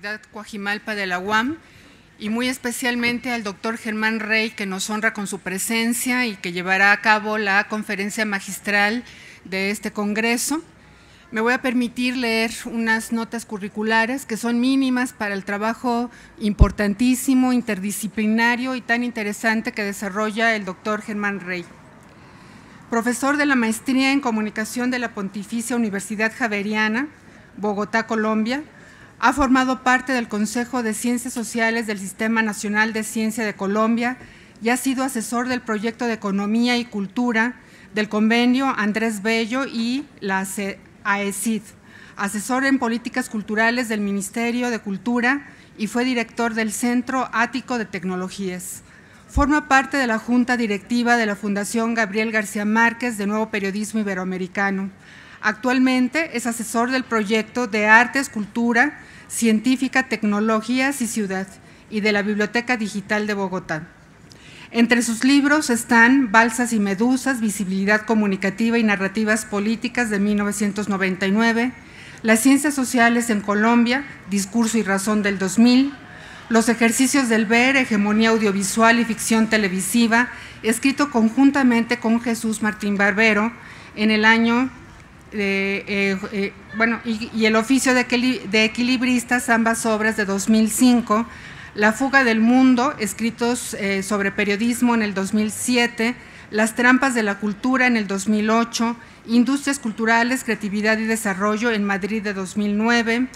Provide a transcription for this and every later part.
cuajimalpa Coajimalpa de la UAM y muy especialmente al doctor Germán Rey, que nos honra con su presencia y que llevará a cabo la conferencia magistral de este Congreso. Me voy a permitir leer unas notas curriculares que son mínimas para el trabajo importantísimo, interdisciplinario y tan interesante que desarrolla el doctor Germán Rey. Profesor de la Maestría en Comunicación de la Pontificia Universidad Javeriana, Bogotá, Colombia, ha formado parte del Consejo de Ciencias Sociales del Sistema Nacional de Ciencia de Colombia y ha sido asesor del proyecto de Economía y Cultura del convenio Andrés Bello y la AECID, asesor en políticas culturales del Ministerio de Cultura y fue director del Centro Ático de Tecnologías. Forma parte de la Junta Directiva de la Fundación Gabriel García Márquez de Nuevo Periodismo Iberoamericano. Actualmente es asesor del proyecto de Artes, Cultura Científica, Tecnologías y Ciudad y de la Biblioteca Digital de Bogotá. Entre sus libros están Balsas y Medusas, Visibilidad Comunicativa y Narrativas Políticas de 1999, Las Ciencias Sociales en Colombia, Discurso y Razón del 2000, Los Ejercicios del Ver, Hegemonía Audiovisual y Ficción Televisiva, escrito conjuntamente con Jesús Martín Barbero en el año eh, eh, bueno, y, el oficio de, equilibristas, ambas obras de 2005, La fuga del mundo, escritos eh, sobre periodismo en el 2007, Las trampas de la cultura en el 2008, Industrias culturales, creatividad y desarrollo en Madrid de 2009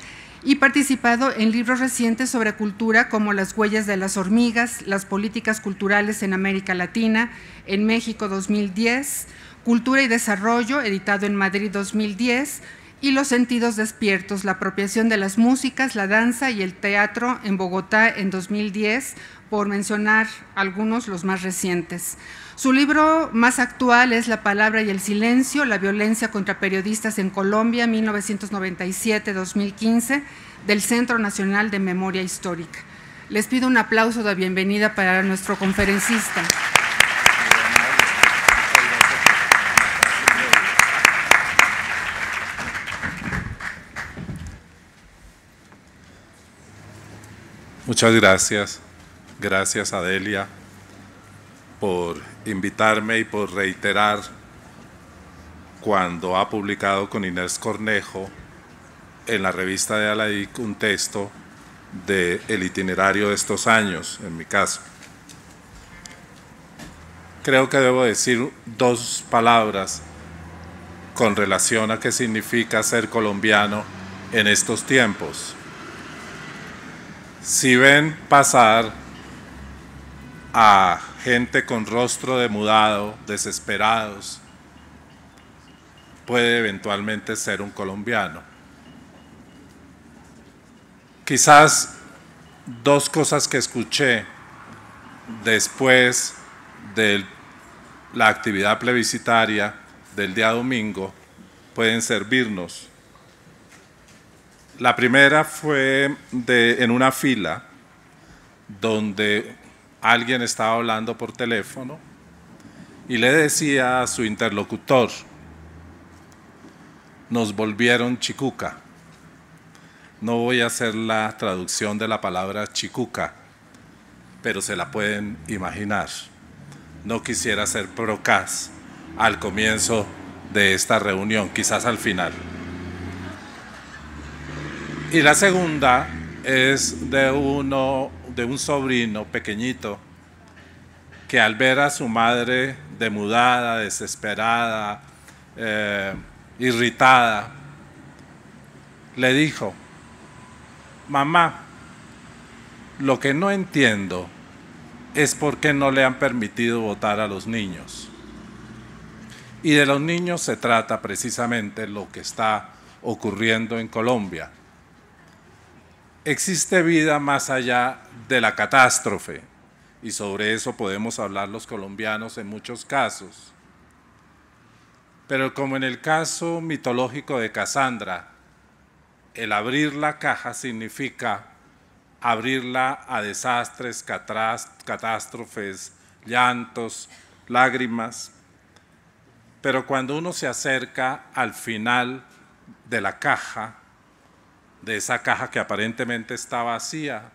y participado en libros recientes sobre cultura como Las huellas de las hormigas, las políticas culturales en América Latina, en México 2010, Cultura y Desarrollo, editado en Madrid 2010, y Los Sentidos Despiertos, la apropiación de las músicas, la danza y el teatro en Bogotá en 2010, por mencionar algunos los más recientes. Su libro más actual es La palabra y el silencio, la violencia contra periodistas en Colombia 1997-2015 del Centro Nacional de Memoria Histórica. Les pido un aplauso de bienvenida para nuestro conferencista. Muchas gracias. Gracias Adelia por invitarme y por reiterar cuando ha publicado con Inés Cornejo en la revista de Aladí un texto de el itinerario de estos años, en mi caso. Creo que debo decir dos palabras con relación a qué significa ser colombiano en estos tiempos. Si ven pasar a gente con rostro demudado, desesperados, puede eventualmente ser un colombiano. Quizás dos cosas que escuché después de la actividad plebiscitaria del día domingo pueden servirnos. La primera fue de, en una fila donde alguien estaba hablando por teléfono y le decía a su interlocutor, nos volvieron chicuca. No voy a hacer la traducción de la palabra chicuca, pero se la pueden imaginar. No quisiera ser procas al comienzo de esta reunión, quizás al final. Y la segunda es de uno, de un sobrino pequeñito, que al ver a su madre demudada, desesperada, eh, irritada, le dijo, mamá, lo que no entiendo es por qué no le han permitido votar a los niños. Y de los niños se trata precisamente lo que está ocurriendo en Colombia existe vida más allá de la catástrofe, y sobre eso podemos hablar los colombianos en muchos casos. Pero como en el caso mitológico de Casandra, el abrir la caja significa abrirla a desastres, catástrofes, llantos, lágrimas. Pero cuando uno se acerca al final de la caja, de esa caja que aparentemente está vacía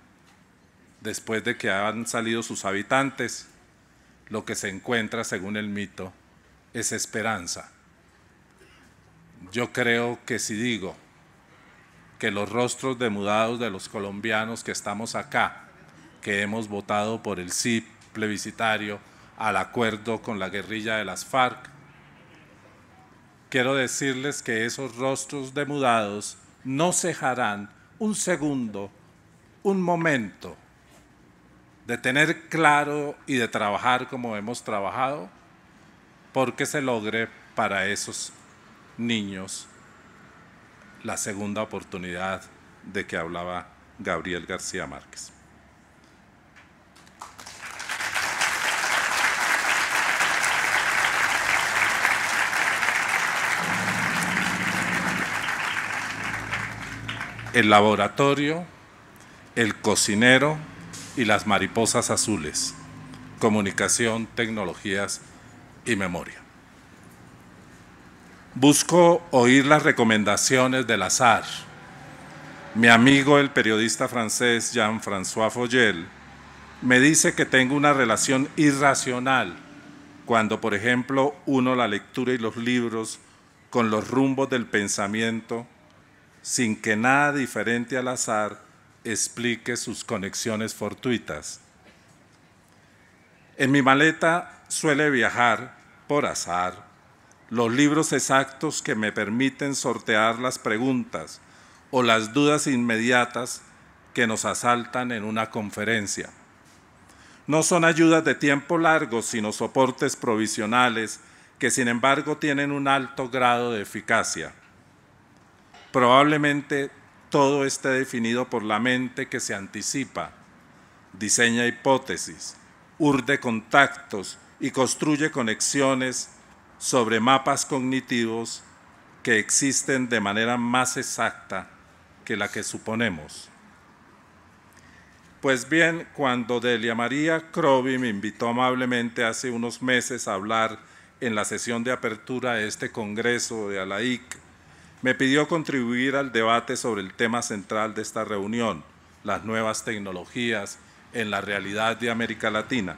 después de que han salido sus habitantes, lo que se encuentra, según el mito, es esperanza. Yo creo que si digo que los rostros demudados de los colombianos que estamos acá, que hemos votado por el sí plebiscitario al acuerdo con la guerrilla de las FARC, quiero decirles que esos rostros demudados no cejarán un segundo, un momento de tener claro y de trabajar como hemos trabajado, porque se logre para esos niños la segunda oportunidad de que hablaba Gabriel García Márquez. el laboratorio, el cocinero y las mariposas azules, comunicación, tecnologías y memoria. Busco oír las recomendaciones del azar. Mi amigo, el periodista francés Jean-François Foyel, me dice que tengo una relación irracional cuando, por ejemplo, uno la lectura y los libros con los rumbos del pensamiento sin que nada diferente al azar explique sus conexiones fortuitas. En mi maleta suele viajar, por azar, los libros exactos que me permiten sortear las preguntas o las dudas inmediatas que nos asaltan en una conferencia. No son ayudas de tiempo largo, sino soportes provisionales que sin embargo tienen un alto grado de eficacia. Probablemente todo esté definido por la mente que se anticipa, diseña hipótesis, urde contactos y construye conexiones sobre mapas cognitivos que existen de manera más exacta que la que suponemos. Pues bien, cuando Delia María Crovi me invitó amablemente hace unos meses a hablar en la sesión de apertura de este Congreso de Alaic, me pidió contribuir al debate sobre el tema central de esta reunión, las nuevas tecnologías en la realidad de América Latina.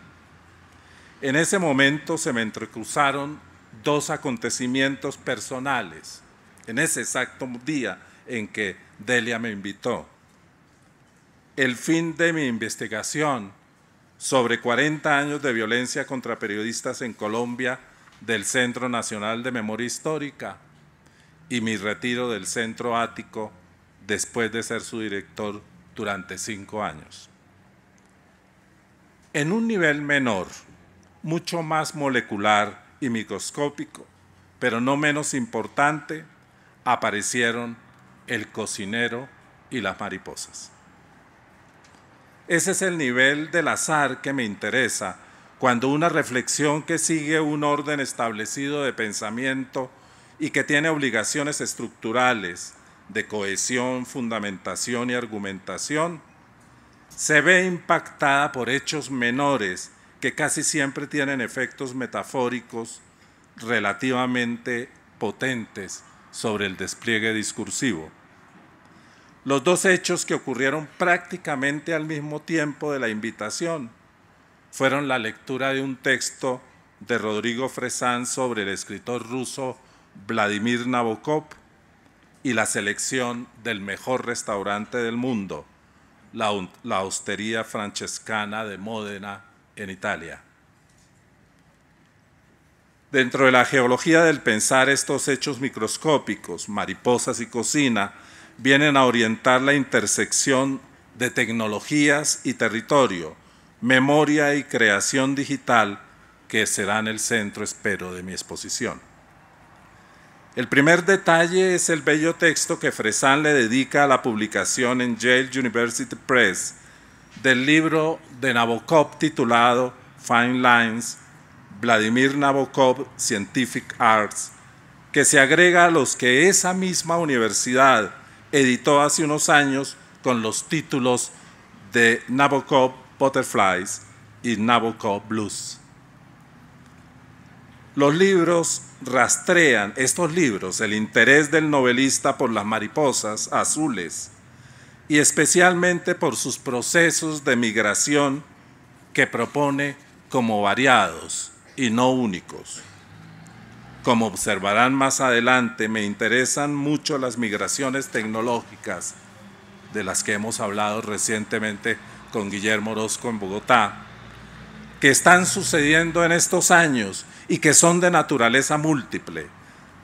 En ese momento se me entrecruzaron dos acontecimientos personales, en ese exacto día en que Delia me invitó. El fin de mi investigación sobre 40 años de violencia contra periodistas en Colombia del Centro Nacional de Memoria Histórica y mi retiro del centro ático después de ser su director durante cinco años. En un nivel menor, mucho más molecular y microscópico, pero no menos importante, aparecieron el cocinero y las mariposas. Ese es el nivel del azar que me interesa cuando una reflexión que sigue un orden establecido de pensamiento y que tiene obligaciones estructurales de cohesión, fundamentación y argumentación, se ve impactada por hechos menores que casi siempre tienen efectos metafóricos relativamente potentes sobre el despliegue discursivo. Los dos hechos que ocurrieron prácticamente al mismo tiempo de la invitación fueron la lectura de un texto de Rodrigo Fresán sobre el escritor ruso Vladimir Nabokov y la selección del mejor restaurante del mundo, la, Hostería Francescana de Módena, en Italia. Dentro de la geología del pensar, estos hechos microscópicos, mariposas y cocina, vienen a orientar la intersección de tecnologías y territorio, memoria y creación digital, que serán el centro, espero, de mi exposición. El primer detalle es el bello texto que Fresan le dedica a la publicación en Yale University Press del libro de Nabokov titulado Fine Lines, Vladimir Nabokov Scientific Arts, que se agrega a los que esa misma universidad editó hace unos años con los títulos de Nabokov Butterflies y Nabokov Blues. Los libros rastrean estos libros el interés del novelista por las mariposas azules y especialmente por sus procesos de migración que propone como variados y no únicos. Como observarán más adelante, me interesan mucho las migraciones tecnológicas de las que hemos hablado recientemente con Guillermo Orozco en Bogotá, que están sucediendo en estos años y que son de naturaleza múltiple,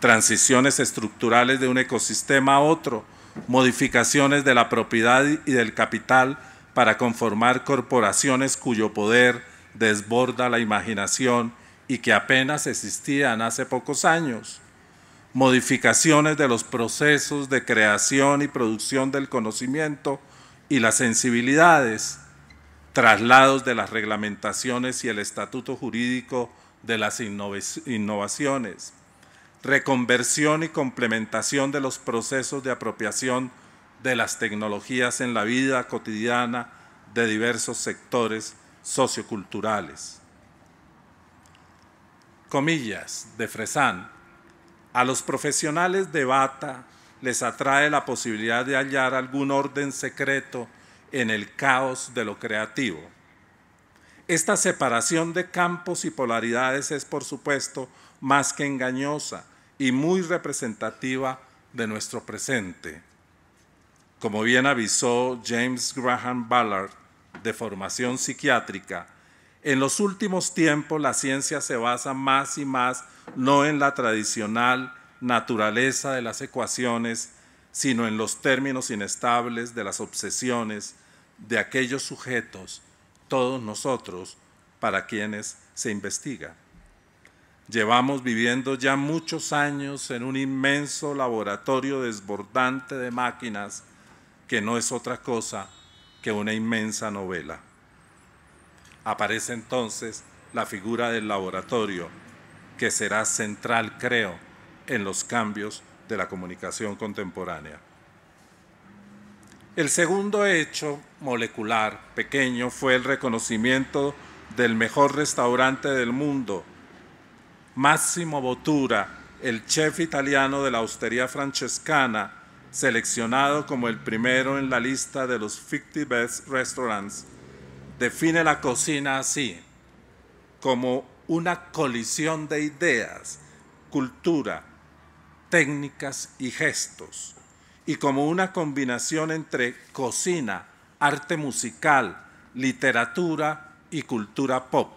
transiciones estructurales de un ecosistema a otro, modificaciones de la propiedad y del capital para conformar corporaciones cuyo poder desborda la imaginación y que apenas existían hace pocos años, modificaciones de los procesos de creación y producción del conocimiento y las sensibilidades, traslados de las reglamentaciones y el estatuto jurídico de las innovaciones, reconversión y complementación de los procesos de apropiación de las tecnologías en la vida cotidiana de diversos sectores socioculturales. Comillas de Fresán. A los profesionales de bata les atrae la posibilidad de hallar algún orden secreto en el caos de lo creativo esta separación de campos y polaridades es, por supuesto, más que engañosa y muy representativa de nuestro presente. Como bien avisó James Graham Ballard, de formación psiquiátrica, en los últimos tiempos la ciencia se basa más y más no en la tradicional naturaleza de las ecuaciones, sino en los términos inestables de las obsesiones de aquellos sujetos todos nosotros para quienes se investiga. Llevamos viviendo ya muchos años en un inmenso laboratorio desbordante de máquinas que no es otra cosa que una inmensa novela. Aparece entonces la figura del laboratorio, que será central, creo, en los cambios de la comunicación contemporánea. El segundo hecho molecular pequeño fue el reconocimiento del mejor restaurante del mundo, Massimo Bottura, el chef italiano de la Hostería Francescana, seleccionado como el primero en la lista de los 50 Best Restaurants, define la cocina así, como una colisión de ideas, cultura, técnicas y gestos y como una combinación entre cocina, arte musical, literatura y cultura pop.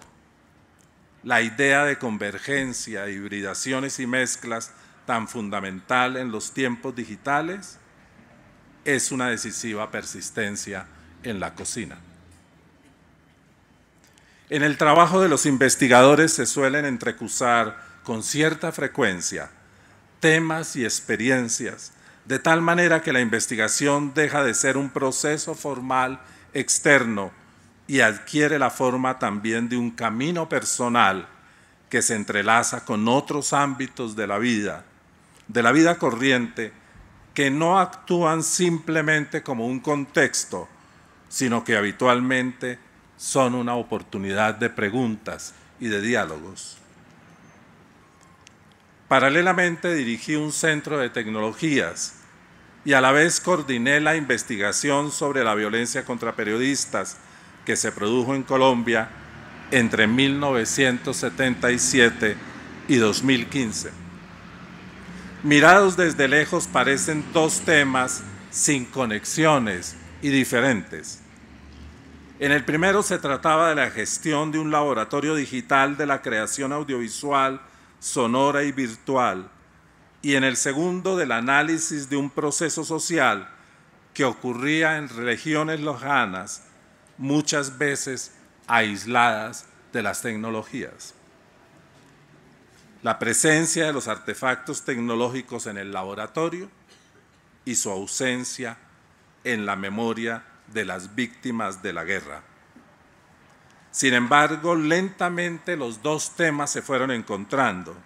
La idea de convergencia, hibridaciones y mezclas tan fundamental en los tiempos digitales es una decisiva persistencia en la cocina. En el trabajo de los investigadores se suelen entrecusar con cierta frecuencia temas y experiencias de tal manera que la investigación deja de ser un proceso formal externo y adquiere la forma también de un camino personal que se entrelaza con otros ámbitos de la vida, de la vida corriente, que no actúan simplemente como un contexto, sino que habitualmente son una oportunidad de preguntas y de diálogos. Paralelamente dirigí un centro de tecnologías y a la vez coordiné la investigación sobre la violencia contra periodistas que se produjo en Colombia entre 1977 y 2015. Mirados desde lejos parecen dos temas sin conexiones y diferentes. En el primero se trataba de la gestión de un laboratorio digital de la creación audiovisual, sonora y virtual, y en el segundo del análisis de un proceso social que ocurría en regiones lojanas muchas veces aisladas de las tecnologías. La presencia de los artefactos tecnológicos en el laboratorio y su ausencia en la memoria de las víctimas de la guerra. Sin embargo, lentamente los dos temas se fueron encontrando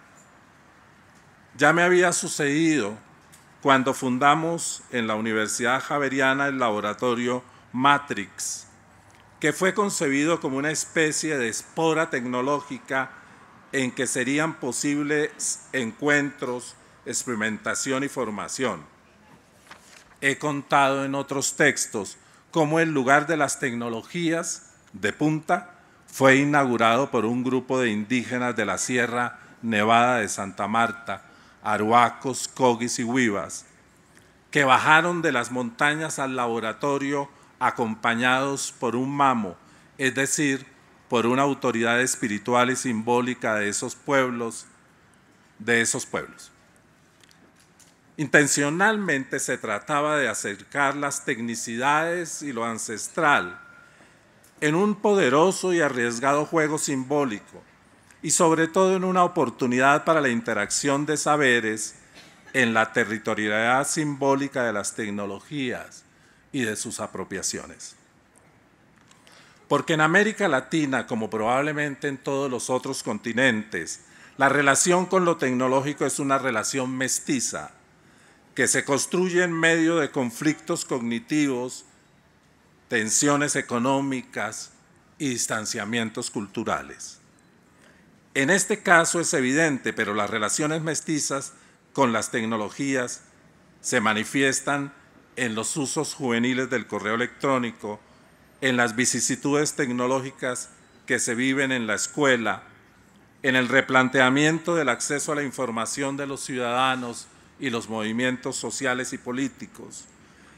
ya me había sucedido cuando fundamos en la Universidad Javeriana el laboratorio Matrix, que fue concebido como una especie de espora tecnológica en que serían posibles encuentros, experimentación y formación. He contado en otros textos cómo el lugar de las tecnologías de punta fue inaugurado por un grupo de indígenas de la Sierra Nevada de Santa Marta aruacos, cogis y huivas, que bajaron de las montañas al laboratorio acompañados por un mamo, es decir, por una autoridad espiritual y simbólica de esos pueblos, de esos pueblos. Intencionalmente se trataba de acercar las tecnicidades y lo ancestral en un poderoso y arriesgado juego simbólico y sobre todo en una oportunidad para la interacción de saberes en la territorialidad simbólica de las tecnologías y de sus apropiaciones. Porque en América Latina, como probablemente en todos los otros continentes, la relación con lo tecnológico es una relación mestiza que se construye en medio de conflictos cognitivos, tensiones económicas y distanciamientos culturales. En este caso es evidente, pero las relaciones mestizas con las tecnologías se manifiestan en los usos juveniles del correo electrónico, en las vicisitudes tecnológicas que se viven en la escuela, en el replanteamiento del acceso a la información de los ciudadanos y los movimientos sociales y políticos,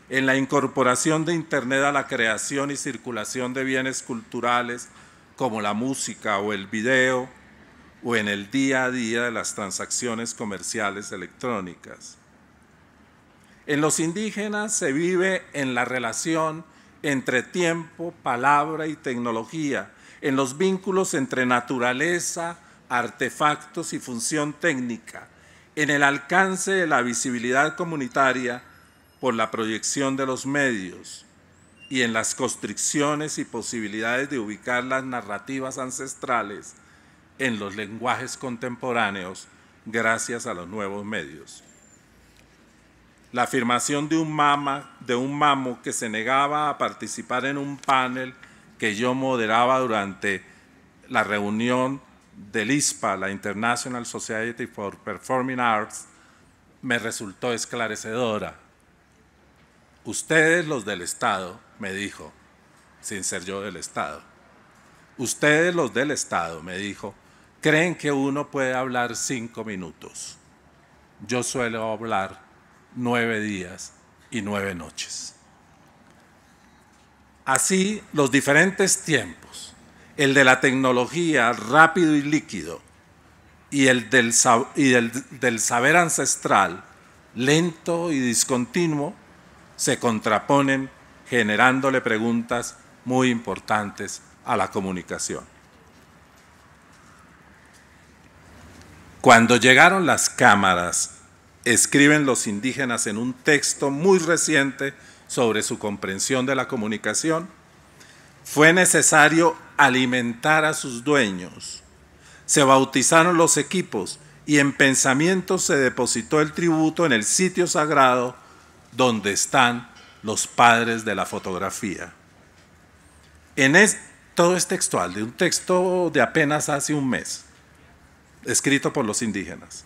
en la incorporación de Internet a la creación y circulación de bienes culturales como la música o el video, o en el día a día de las transacciones comerciales electrónicas. En los indígenas se vive en la relación entre tiempo, palabra y tecnología, en los vínculos entre naturaleza, artefactos y función técnica, en el alcance de la visibilidad comunitaria por la proyección de los medios y en las constricciones y posibilidades de ubicar las narrativas ancestrales en los lenguajes contemporáneos gracias a los nuevos medios. La afirmación de un, mama, de un mamo que se negaba a participar en un panel que yo moderaba durante la reunión del ISPA, la International Society for Performing Arts, me resultó esclarecedora. Ustedes los del Estado, me dijo, sin ser yo del Estado, ustedes los del Estado, me dijo, creen que uno puede hablar cinco minutos. Yo suelo hablar nueve días y nueve noches. Así, los diferentes tiempos, el de la tecnología rápido y líquido y el del, del saber ancestral lento y discontinuo, se contraponen generándole preguntas muy importantes a la comunicación. Cuando llegaron las cámaras, escriben los indígenas en un texto muy reciente sobre su comprensión de la comunicación, fue necesario alimentar a sus dueños. Se bautizaron los equipos y en pensamiento se depositó el tributo en el sitio sagrado donde están los padres de la fotografía. En todo es textual, de un texto de apenas hace un mes escrito por los indígenas.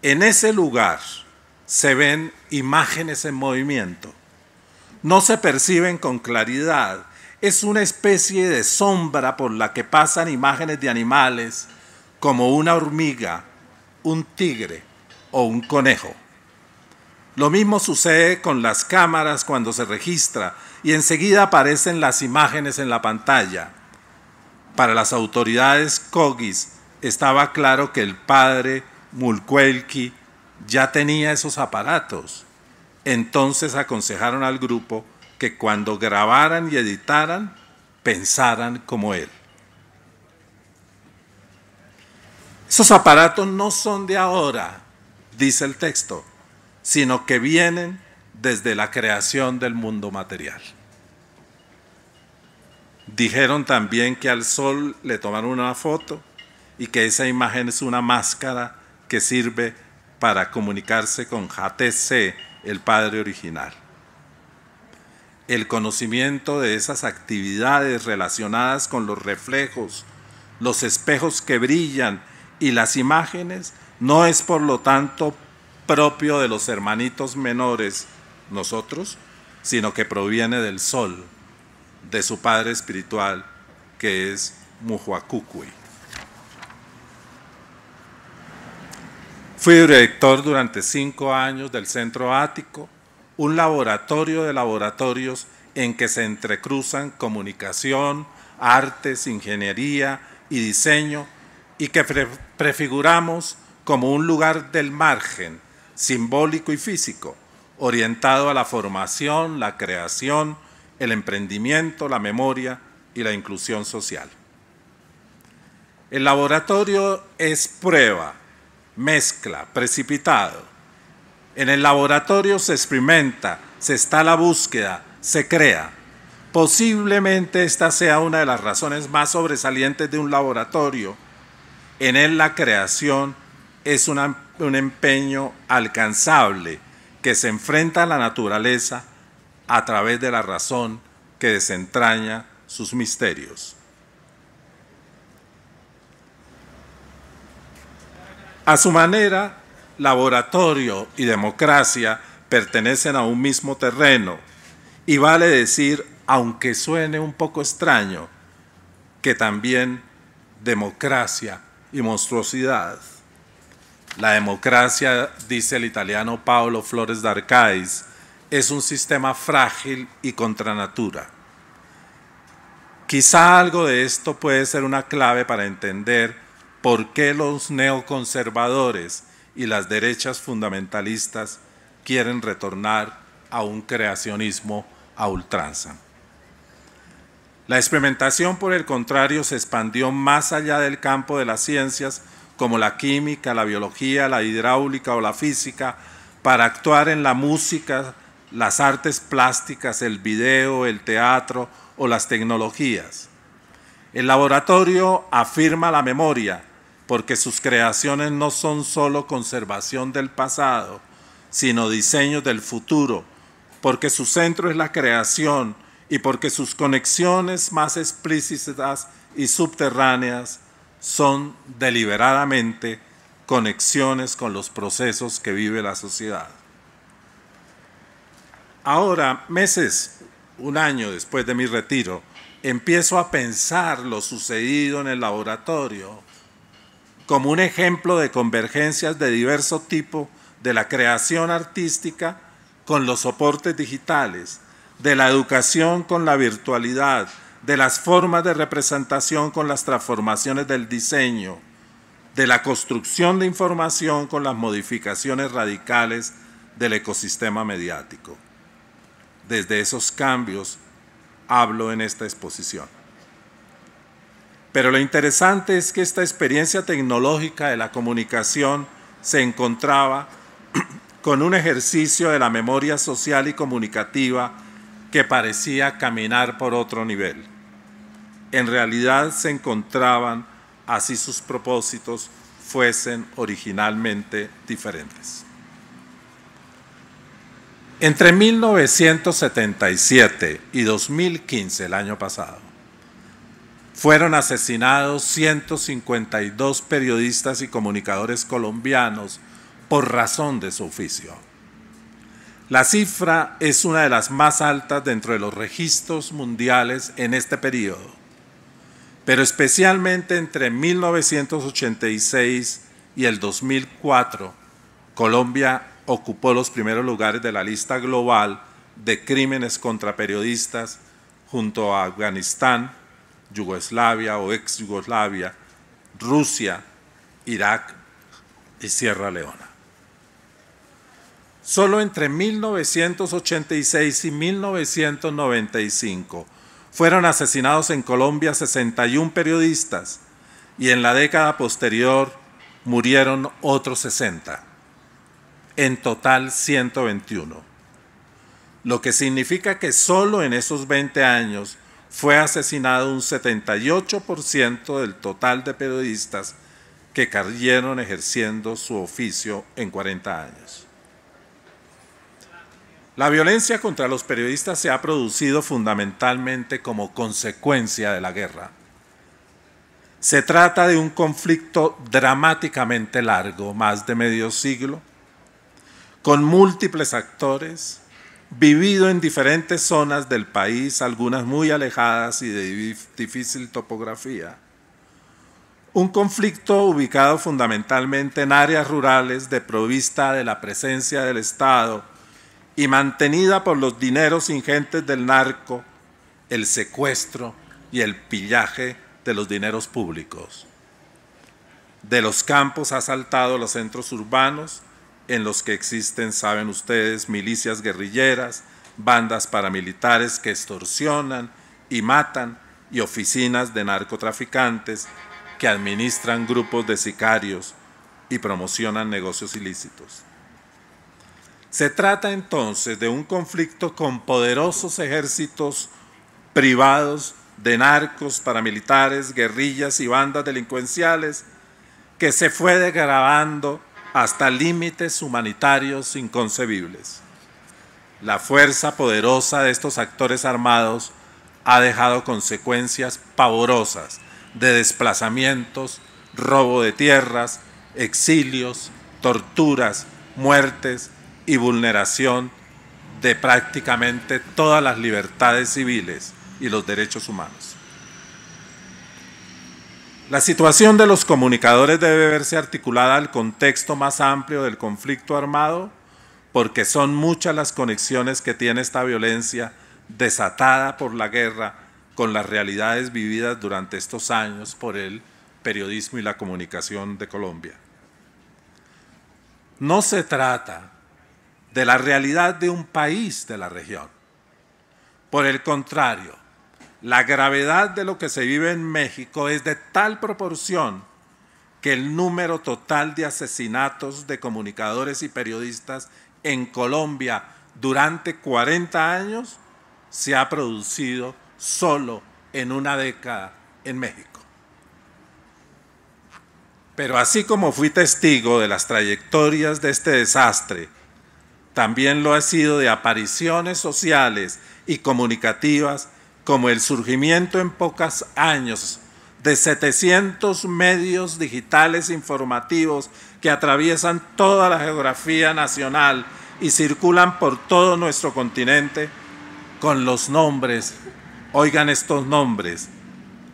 En ese lugar se ven imágenes en movimiento, no se perciben con claridad, es una especie de sombra por la que pasan imágenes de animales como una hormiga, un tigre o un conejo. Lo mismo sucede con las cámaras cuando se registra y enseguida aparecen las imágenes en la pantalla. Para las autoridades COGIS, estaba claro que el padre Mulcuelki ya tenía esos aparatos. Entonces aconsejaron al grupo que cuando grabaran y editaran, pensaran como él. Esos aparatos no son de ahora, dice el texto, sino que vienen desde la creación del mundo material. Dijeron también que al sol le tomaron una foto y que esa imagen es una máscara que sirve para comunicarse con JTC, el Padre original. El conocimiento de esas actividades relacionadas con los reflejos, los espejos que brillan y las imágenes no es por lo tanto propio de los hermanitos menores, nosotros, sino que proviene del sol, de su padre espiritual, que es Muhuacukui. Fui director durante cinco años del Centro Ático, un laboratorio de laboratorios en que se entrecruzan comunicación, artes, ingeniería y diseño, y que prefiguramos como un lugar del margen, simbólico y físico, orientado a la formación, la creación, el emprendimiento, la memoria y la inclusión social. El laboratorio es prueba mezcla, precipitado. En el laboratorio se experimenta, se está la búsqueda, se crea. Posiblemente esta sea una de las razones más sobresalientes de un laboratorio. En él la creación es un empeño alcanzable que se enfrenta a la naturaleza a través de la razón que desentraña sus misterios. A su manera, laboratorio y democracia pertenecen a un mismo terreno y vale decir, aunque suene un poco extraño, que también democracia y monstruosidad. La democracia, dice el italiano Paolo Flores d'Arcais, es un sistema frágil y contra natura. Quizá algo de esto puede ser una clave para entender ¿Por qué los neoconservadores y las derechas fundamentalistas quieren retornar a un creacionismo a ultranza? La experimentación, por el contrario, se expandió más allá del campo de las ciencias como la química, la biología, la hidráulica o la física, para actuar en la música, las artes plásticas, el video, el teatro o las tecnologías. El laboratorio afirma la memoria, porque sus creaciones no son sólo conservación del pasado, sino diseños del futuro, porque su centro es la creación y porque sus conexiones más explícitas y subterráneas son deliberadamente conexiones con los procesos que vive la sociedad. Ahora, meses, un año después de mi retiro, empiezo a pensar lo sucedido en el laboratorio como un ejemplo de convergencias de diverso tipo de la creación artística con los soportes digitales, de la educación con la virtualidad, de las formas de representación con las transformaciones del diseño, de la construcción de información con las modificaciones radicales del ecosistema mediático. Desde esos cambios hablo en esta exposición. Pero lo interesante es que esta experiencia tecnológica de la comunicación se encontraba con un ejercicio de la memoria social y comunicativa que parecía caminar por otro nivel. En realidad se encontraban así sus propósitos fuesen originalmente diferentes. Entre 1977 y 2015, el año pasado, fueron asesinados 152 periodistas y comunicadores colombianos por razón de su oficio. La cifra es una de las más altas dentro de los registros mundiales en este periodo, pero especialmente entre 1986 y el 2004, Colombia ocupó los primeros lugares de la lista global de crímenes contra periodistas junto a Afganistán, Yugoslavia o ex Yugoslavia, Rusia, Irak y Sierra Leona. Solo entre 1986 y 1995 fueron asesinados en Colombia 61 periodistas y en la década posterior murieron otros 60, en total 121. Lo que significa que solo en esos 20 años fue asesinado un 78% del total de periodistas que cayeron ejerciendo su oficio en 40 años. La violencia contra los periodistas se ha producido fundamentalmente como consecuencia de la guerra. Se trata de un conflicto dramáticamente largo, más de medio siglo, con múltiples actores, vivido en diferentes zonas del país, algunas muy alejadas y de difícil topografía. Un conflicto ubicado fundamentalmente en áreas rurales de provista de la presencia del Estado y mantenida por los dineros ingentes del narco, el secuestro y el pillaje de los dineros públicos. De los campos ha saltado los centros urbanos, en los que existen, saben ustedes, milicias guerrilleras, bandas paramilitares que extorsionan y matan y oficinas de narcotraficantes que administran grupos de sicarios y promocionan negocios ilícitos. Se trata entonces de un conflicto con poderosos ejércitos privados de narcos, paramilitares, guerrillas y bandas delincuenciales que se fue degradando hasta límites humanitarios inconcebibles. La fuerza poderosa de estos actores armados ha dejado consecuencias pavorosas de desplazamientos, robo de tierras, exilios, torturas, muertes y vulneración de prácticamente todas las libertades civiles y los derechos humanos. La situación de los comunicadores debe verse articulada al contexto más amplio del conflicto armado, porque son muchas las conexiones que tiene esta violencia desatada por la guerra con las realidades vividas durante estos años por el periodismo y la comunicación de Colombia. No se trata de la realidad de un país de la región. Por el contrario, la gravedad de lo que se vive en México es de tal proporción que el número total de asesinatos de comunicadores y periodistas en Colombia durante 40 años se ha producido solo en una década en México. Pero así como fui testigo de las trayectorias de este desastre, también lo he sido de apariciones sociales y comunicativas como el surgimiento en pocos años de 700 medios digitales informativos que atraviesan toda la geografía nacional y circulan por todo nuestro continente con los nombres, oigan estos nombres,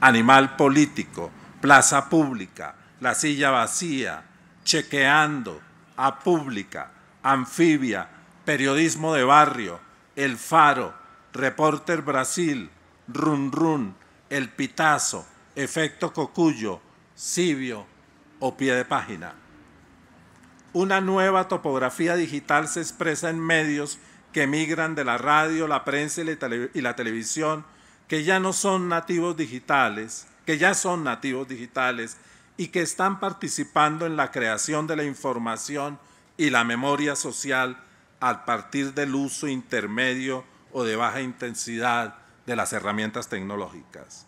animal político, plaza pública, la silla vacía, chequeando, a pública, anfibia, periodismo de barrio, el faro, reporter Brasil, Run Run, El Pitazo, Efecto Cocuyo, Sibio o Pie de Página. Una nueva topografía digital se expresa en medios que migran de la radio, la prensa y la, televisión, que ya no son nativos digitales, que ya son nativos digitales y que están participando en la creación de la información y la memoria social a partir del uso intermedio o de baja intensidad de las herramientas tecnológicas.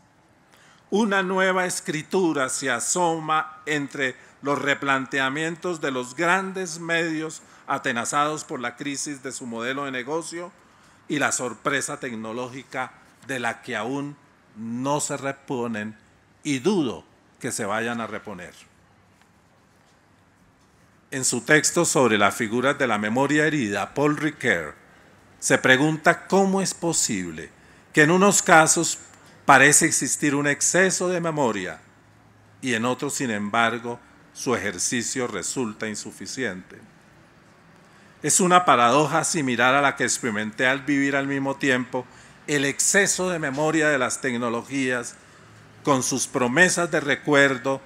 Una nueva escritura se asoma entre los replanteamientos de los grandes medios atenazados por la crisis de su modelo de negocio y la sorpresa tecnológica de la que aún no se reponen y dudo que se vayan a reponer. En su texto sobre las figuras de la memoria herida, Paul Ricoeur se pregunta cómo es posible que en unos casos parece existir un exceso de memoria y en otros, sin embargo, su ejercicio resulta insuficiente. Es una paradoja similar a la que experimenté al vivir al mismo tiempo el exceso de memoria de las tecnologías con sus promesas de recuerdo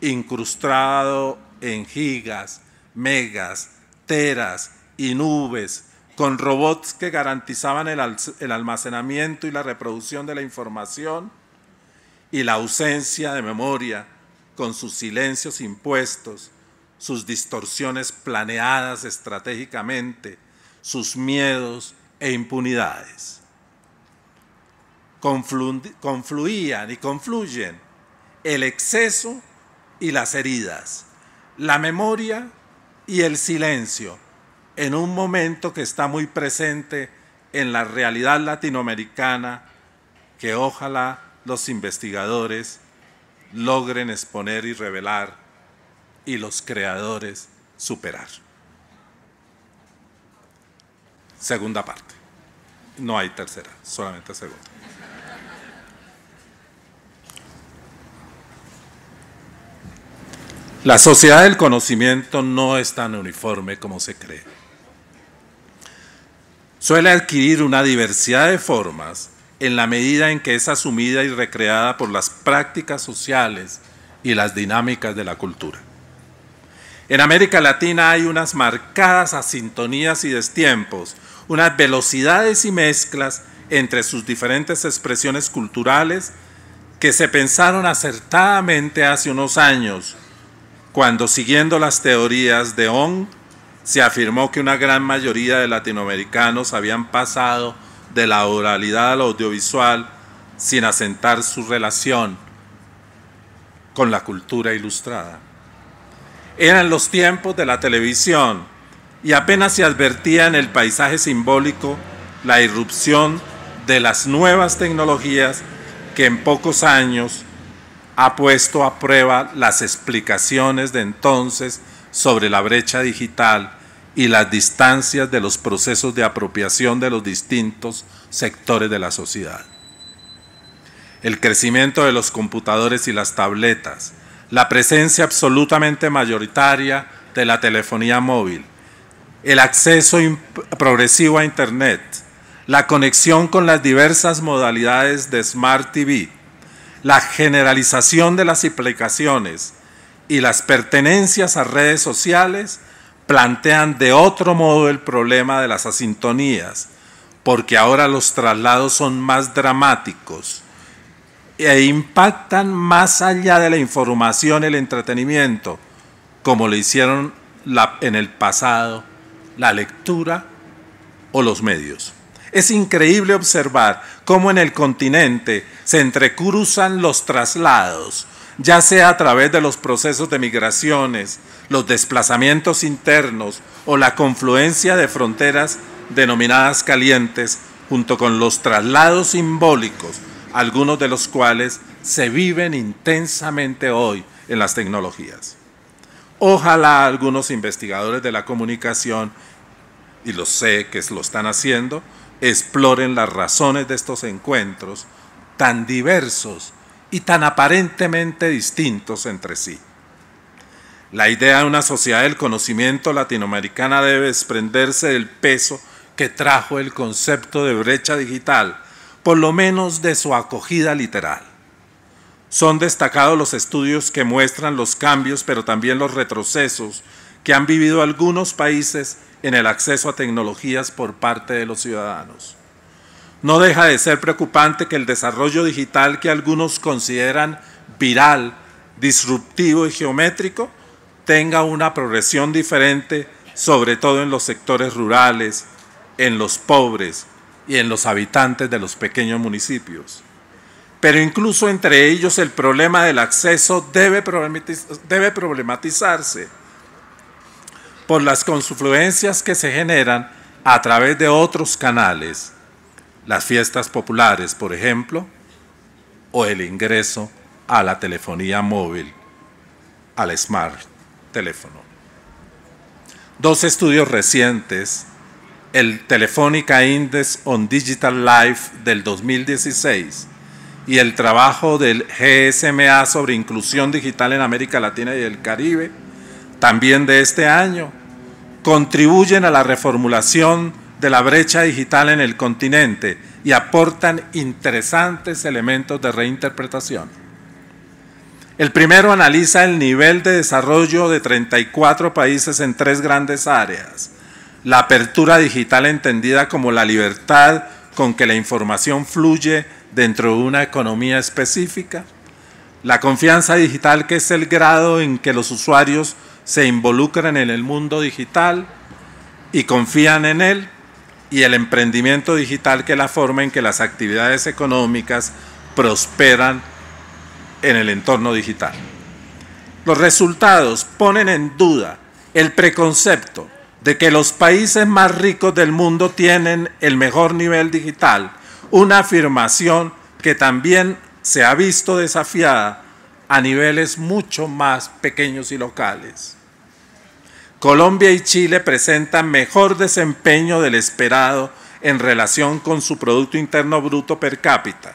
incrustado en gigas, megas, teras y nubes con robots que garantizaban el, almacenamiento y la reproducción de la información y la ausencia de memoria con sus silencios impuestos, sus distorsiones planeadas estratégicamente, sus miedos e impunidades. confluían y confluyen el exceso y las heridas, la memoria y el silencio en un momento que está muy presente en la realidad latinoamericana que ojalá los investigadores logren exponer y revelar y los creadores superar. Segunda parte. No hay tercera, solamente segunda. La sociedad del conocimiento no es tan uniforme como se cree suele adquirir una diversidad de formas en la medida en que es asumida y recreada por las prácticas sociales y las dinámicas de la cultura. En América Latina hay unas marcadas asintonías y destiempos, unas velocidades y mezclas entre sus diferentes expresiones culturales que se pensaron acertadamente hace unos años, cuando siguiendo las teorías de Ong, se afirmó que una gran mayoría de latinoamericanos habían pasado de la oralidad al audiovisual sin asentar su relación con la cultura ilustrada. Eran los tiempos de la televisión y apenas se advertía en el paisaje simbólico la irrupción de las nuevas tecnologías que en pocos años ha puesto a prueba las explicaciones de entonces sobre la brecha digital y las distancias de los procesos de apropiación de los distintos sectores de la sociedad. El crecimiento de los computadores y las tabletas, la presencia absolutamente mayoritaria de la telefonía móvil, el acceso progresivo a Internet, la conexión con las diversas modalidades de Smart TV, la generalización de las aplicaciones, y las pertenencias a redes sociales plantean de otro modo el problema de las asintonías, porque ahora los traslados son más dramáticos e impactan más allá de la información, y el entretenimiento, como lo hicieron en el pasado la lectura o los medios. Es increíble observar cómo en el continente se entrecruzan los traslados, ya sea a través de los procesos de migraciones, los desplazamientos internos o la confluencia de fronteras denominadas calientes, junto con los traslados simbólicos, algunos de los cuales se viven intensamente hoy en las tecnologías. Ojalá algunos investigadores de la comunicación, y lo sé que lo están haciendo, exploren las razones de estos encuentros tan diversos y tan aparentemente distintos entre sí. La idea de una sociedad del conocimiento latinoamericana debe desprenderse del peso que trajo el concepto de brecha digital, por lo menos de su acogida literal. Son destacados los estudios que muestran los cambios, pero también los retrocesos que han vivido algunos países en el acceso a tecnologías por parte de los ciudadanos. No deja de ser preocupante que el desarrollo digital que algunos consideran viral, disruptivo y geométrico tenga una progresión diferente, sobre todo en los sectores rurales, en los pobres y en los habitantes de los pequeños municipios. Pero incluso entre ellos el problema del acceso debe, debe problematizarse por las confluencias que se generan a través de otros canales las fiestas populares, por ejemplo, o el ingreso a la telefonía móvil, al smart teléfono. Dos estudios recientes, el Telefónica Index on Digital Life del 2016 y el trabajo del GSMA sobre inclusión digital en América Latina y el Caribe, también de este año, contribuyen a la reformulación de la brecha digital en el continente y aportan interesantes elementos de reinterpretación. El primero analiza el nivel de desarrollo de 34 países en tres grandes áreas. La apertura digital entendida como la libertad con que la información fluye dentro de una economía específica. La confianza digital que es el grado en que los usuarios se involucran en el mundo digital y confían en él y el emprendimiento digital que la forma en que las actividades económicas prosperan en el entorno digital. Los resultados ponen en duda el preconcepto de que los países más ricos del mundo tienen el mejor nivel digital, una afirmación que también se ha visto desafiada a niveles mucho más pequeños y locales. Colombia y Chile presentan mejor desempeño del esperado en relación con su Producto Interno Bruto per cápita.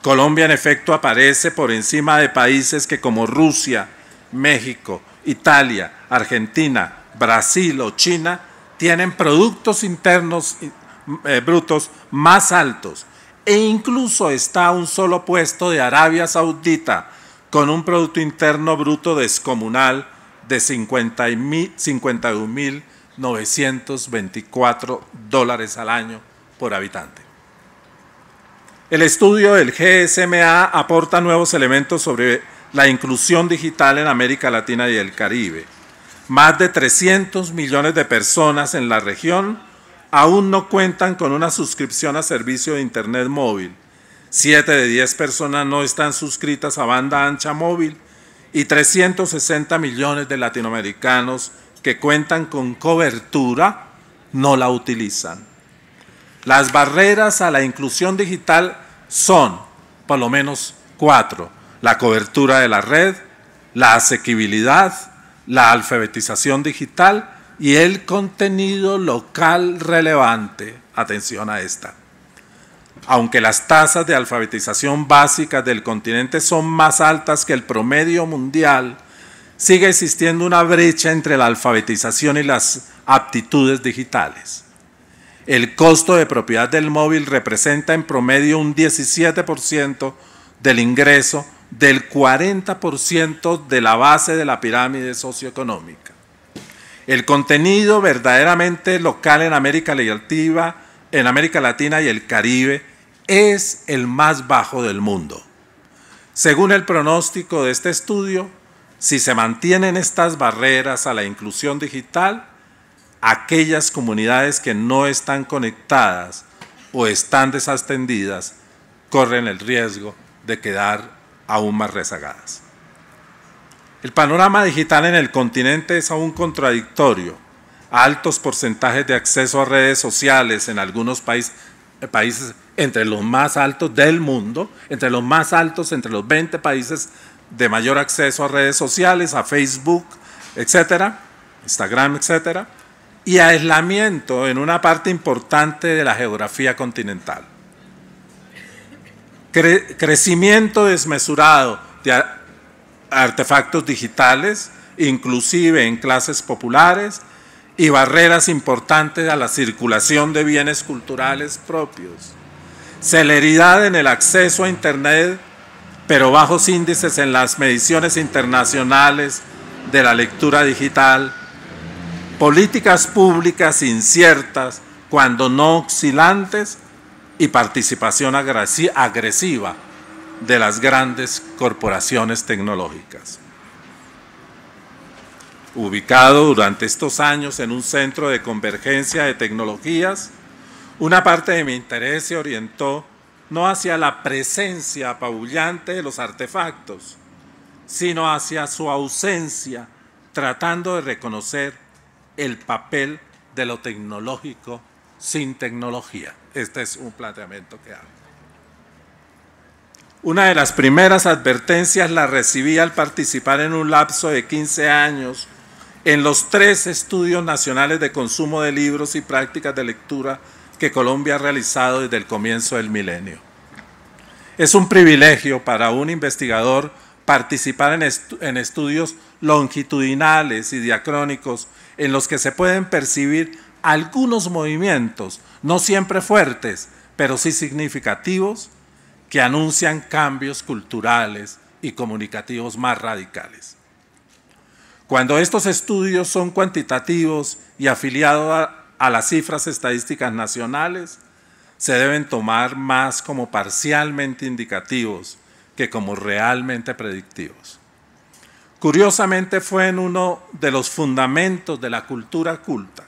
Colombia en efecto aparece por encima de países que como Rusia, México, Italia, Argentina, Brasil o China tienen productos internos eh, brutos más altos e incluso está un solo puesto de Arabia Saudita con un Producto Interno Bruto descomunal de 51.924 dólares al año por habitante. El estudio del GSMA aporta nuevos elementos sobre la inclusión digital en América Latina y el Caribe. Más de 300 millones de personas en la región aún no cuentan con una suscripción a servicio de Internet móvil. Siete de diez personas no están suscritas a banda ancha móvil y 360 millones de latinoamericanos que cuentan con cobertura no la utilizan. Las barreras a la inclusión digital son, por lo menos, cuatro. La cobertura de la red, la asequibilidad, la alfabetización digital y el contenido local relevante. Atención a esta aunque las tasas de alfabetización básica del continente son más altas que el promedio mundial, sigue existiendo una brecha entre la alfabetización y las aptitudes digitales. El costo de propiedad del móvil representa en promedio un 17% del ingreso del 40% de la base de la pirámide socioeconómica. El contenido verdaderamente local en América Latina, en América Latina y el Caribe es el más bajo del mundo. Según el pronóstico de este estudio, si se mantienen estas barreras a la inclusión digital, aquellas comunidades que no están conectadas o están desatendidas corren el riesgo de quedar aún más rezagadas. El panorama digital en el continente es aún contradictorio. Altos porcentajes de acceso a redes sociales en algunos países eh, países entre los más altos del mundo, entre los más altos, entre los 20 países de mayor acceso a redes sociales, a Facebook, etcétera, Instagram, etcétera, y aislamiento en una parte importante de la geografía continental. crecimiento desmesurado de artefactos digitales, inclusive en clases populares, y barreras importantes a la circulación de bienes culturales propios. Celeridad en el acceso a Internet, pero bajos índices en las mediciones internacionales de la lectura digital. Políticas públicas inciertas, cuando no oscilantes, y participación agresiva de las grandes corporaciones tecnológicas ubicado durante estos años en un centro de convergencia de tecnologías, una parte de mi interés se orientó no hacia la presencia apabullante de los artefactos, sino hacia su ausencia, tratando de reconocer el papel de lo tecnológico sin tecnología. Este es un planteamiento que hago. Una de las primeras advertencias la recibí al participar en un lapso de 15 años en los tres estudios nacionales de consumo de libros y prácticas de lectura que Colombia ha realizado desde el comienzo del milenio. Es un privilegio para un investigador participar en, en estudios longitudinales y diacrónicos en los que se pueden percibir algunos movimientos, no siempre fuertes, pero sí significativos, que anuncian cambios culturales y comunicativos más radicales. Cuando estos estudios son cuantitativos y afiliados a, las cifras estadísticas nacionales, se deben tomar más como parcialmente indicativos que como realmente predictivos. Curiosamente fue en uno de los fundamentos de la cultura culta,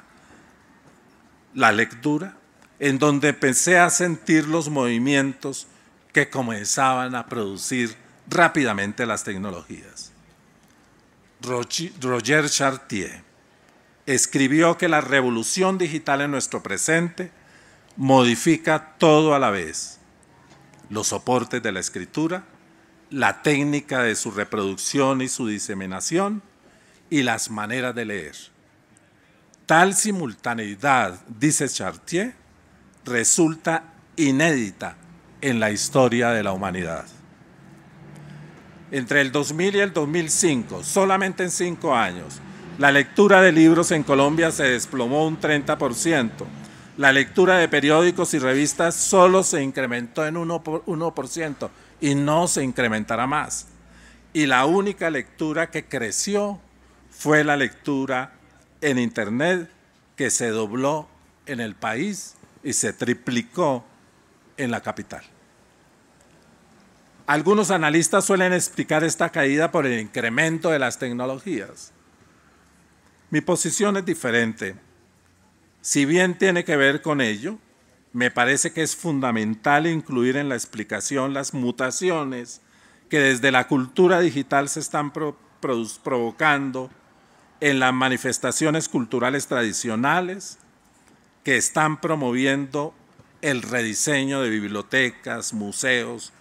la lectura, en donde empecé a sentir los movimientos que comenzaban a producir rápidamente las tecnologías. Roger Chartier escribió que la revolución digital en nuestro presente modifica todo a la vez, los soportes de la escritura, la técnica de su reproducción y su diseminación y las maneras de leer. Tal simultaneidad, dice Chartier, resulta inédita en la historia de la humanidad entre el 2000 y el 2005, solamente en cinco años. La lectura de libros en Colombia se desplomó un 30%. La lectura de periódicos y revistas solo se incrementó en 1%, 1% y no se incrementará más. Y la única lectura que creció fue la lectura en Internet, que se dobló en el país y se triplicó en la capital. Algunos analistas suelen explicar esta caída por el incremento de las tecnologías. Mi posición es diferente. Si bien tiene que ver con ello, me parece que es fundamental incluir en la explicación las mutaciones que desde la cultura digital se están provocando en las manifestaciones culturales tradicionales que están promoviendo el rediseño de bibliotecas, museos,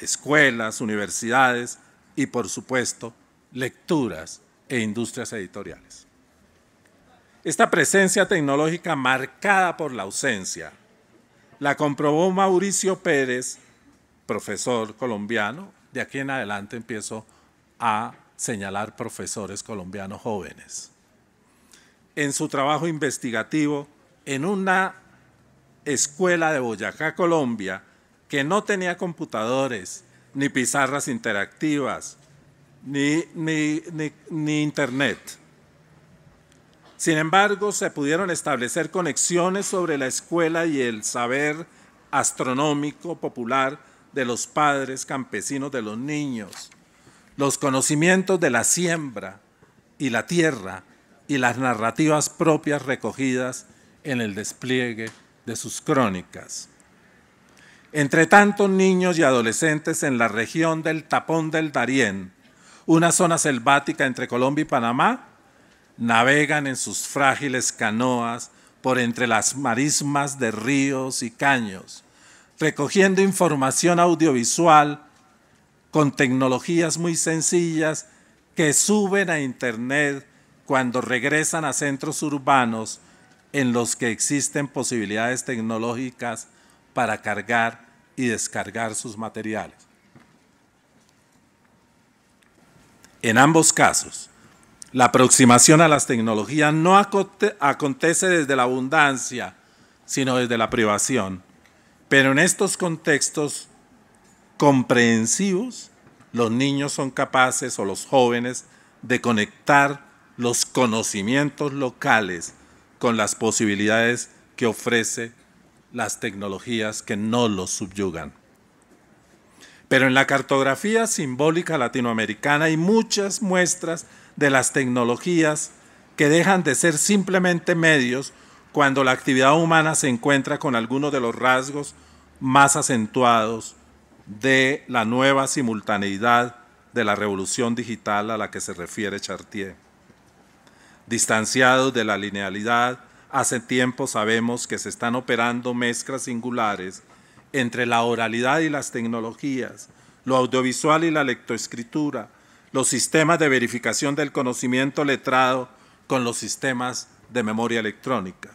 escuelas, universidades y, por supuesto, lecturas e industrias editoriales. Esta presencia tecnológica marcada por la ausencia la comprobó Mauricio Pérez, profesor colombiano. De aquí en adelante empiezo a señalar profesores colombianos jóvenes. En su trabajo investigativo en una escuela de Boyacá, Colombia, que no tenía computadores, ni pizarras interactivas, ni, internet. Sin embargo, se pudieron establecer conexiones sobre la escuela y el saber astronómico popular de los padres campesinos de los niños, los conocimientos de la siembra y la tierra y las narrativas propias recogidas en el despliegue de sus crónicas entre tantos niños y adolescentes en la región del Tapón del Darién, una zona selvática entre Colombia y Panamá, navegan en sus frágiles canoas por entre las marismas de ríos y caños, recogiendo información audiovisual con tecnologías muy sencillas que suben a Internet cuando regresan a centros urbanos en los que existen posibilidades tecnológicas para cargar y descargar sus materiales. En ambos casos, la aproximación a las tecnologías no acontece desde la abundancia, sino desde la privación. Pero en estos contextos comprensivos, los niños son capaces o los jóvenes de conectar los conocimientos locales con las posibilidades que ofrece las tecnologías que no los subyugan. Pero en la cartografía simbólica latinoamericana hay muchas muestras de las tecnologías que dejan de ser simplemente medios cuando la actividad humana se encuentra con algunos de los rasgos más acentuados de la nueva simultaneidad de la revolución digital a la que se refiere Chartier, distanciados de la linealidad Hace tiempo sabemos que se están operando mezclas singulares entre la oralidad y las tecnologías, lo audiovisual y la lectoescritura, los sistemas de verificación del conocimiento letrado con los sistemas de memoria electrónica.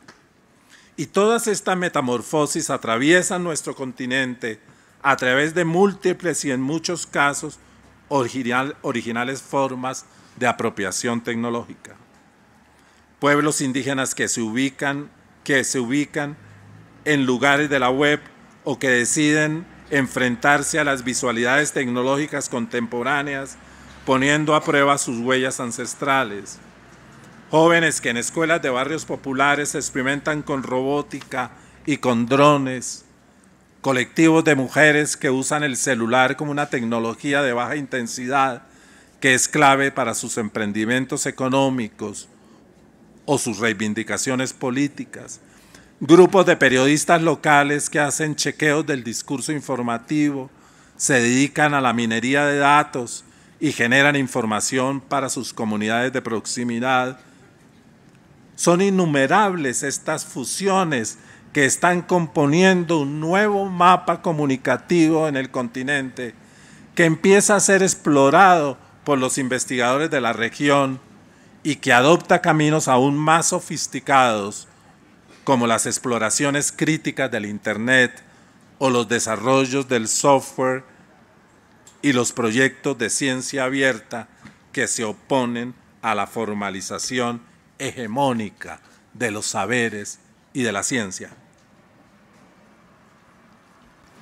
Y todas estas metamorfosis atraviesan nuestro continente a través de múltiples y en muchos casos originales formas de apropiación tecnológica pueblos indígenas que se ubican, que se ubican en lugares de la web o que deciden enfrentarse a las visualidades tecnológicas contemporáneas, poniendo a prueba sus huellas ancestrales. Jóvenes que en escuelas de barrios populares experimentan con robótica y con drones. Colectivos de mujeres que usan el celular como una tecnología de baja intensidad que es clave para sus emprendimientos económicos o sus reivindicaciones políticas, grupos de periodistas locales que hacen chequeos del discurso informativo, se dedican a la minería de datos y generan información para sus comunidades de proximidad. Son innumerables estas fusiones que están componiendo un nuevo mapa comunicativo en el continente que empieza a ser explorado por los investigadores de la región y que adopta caminos aún más sofisticados como las exploraciones críticas del Internet o los desarrollos del software y los proyectos de ciencia abierta que se oponen a la formalización hegemónica de los saberes y de la ciencia.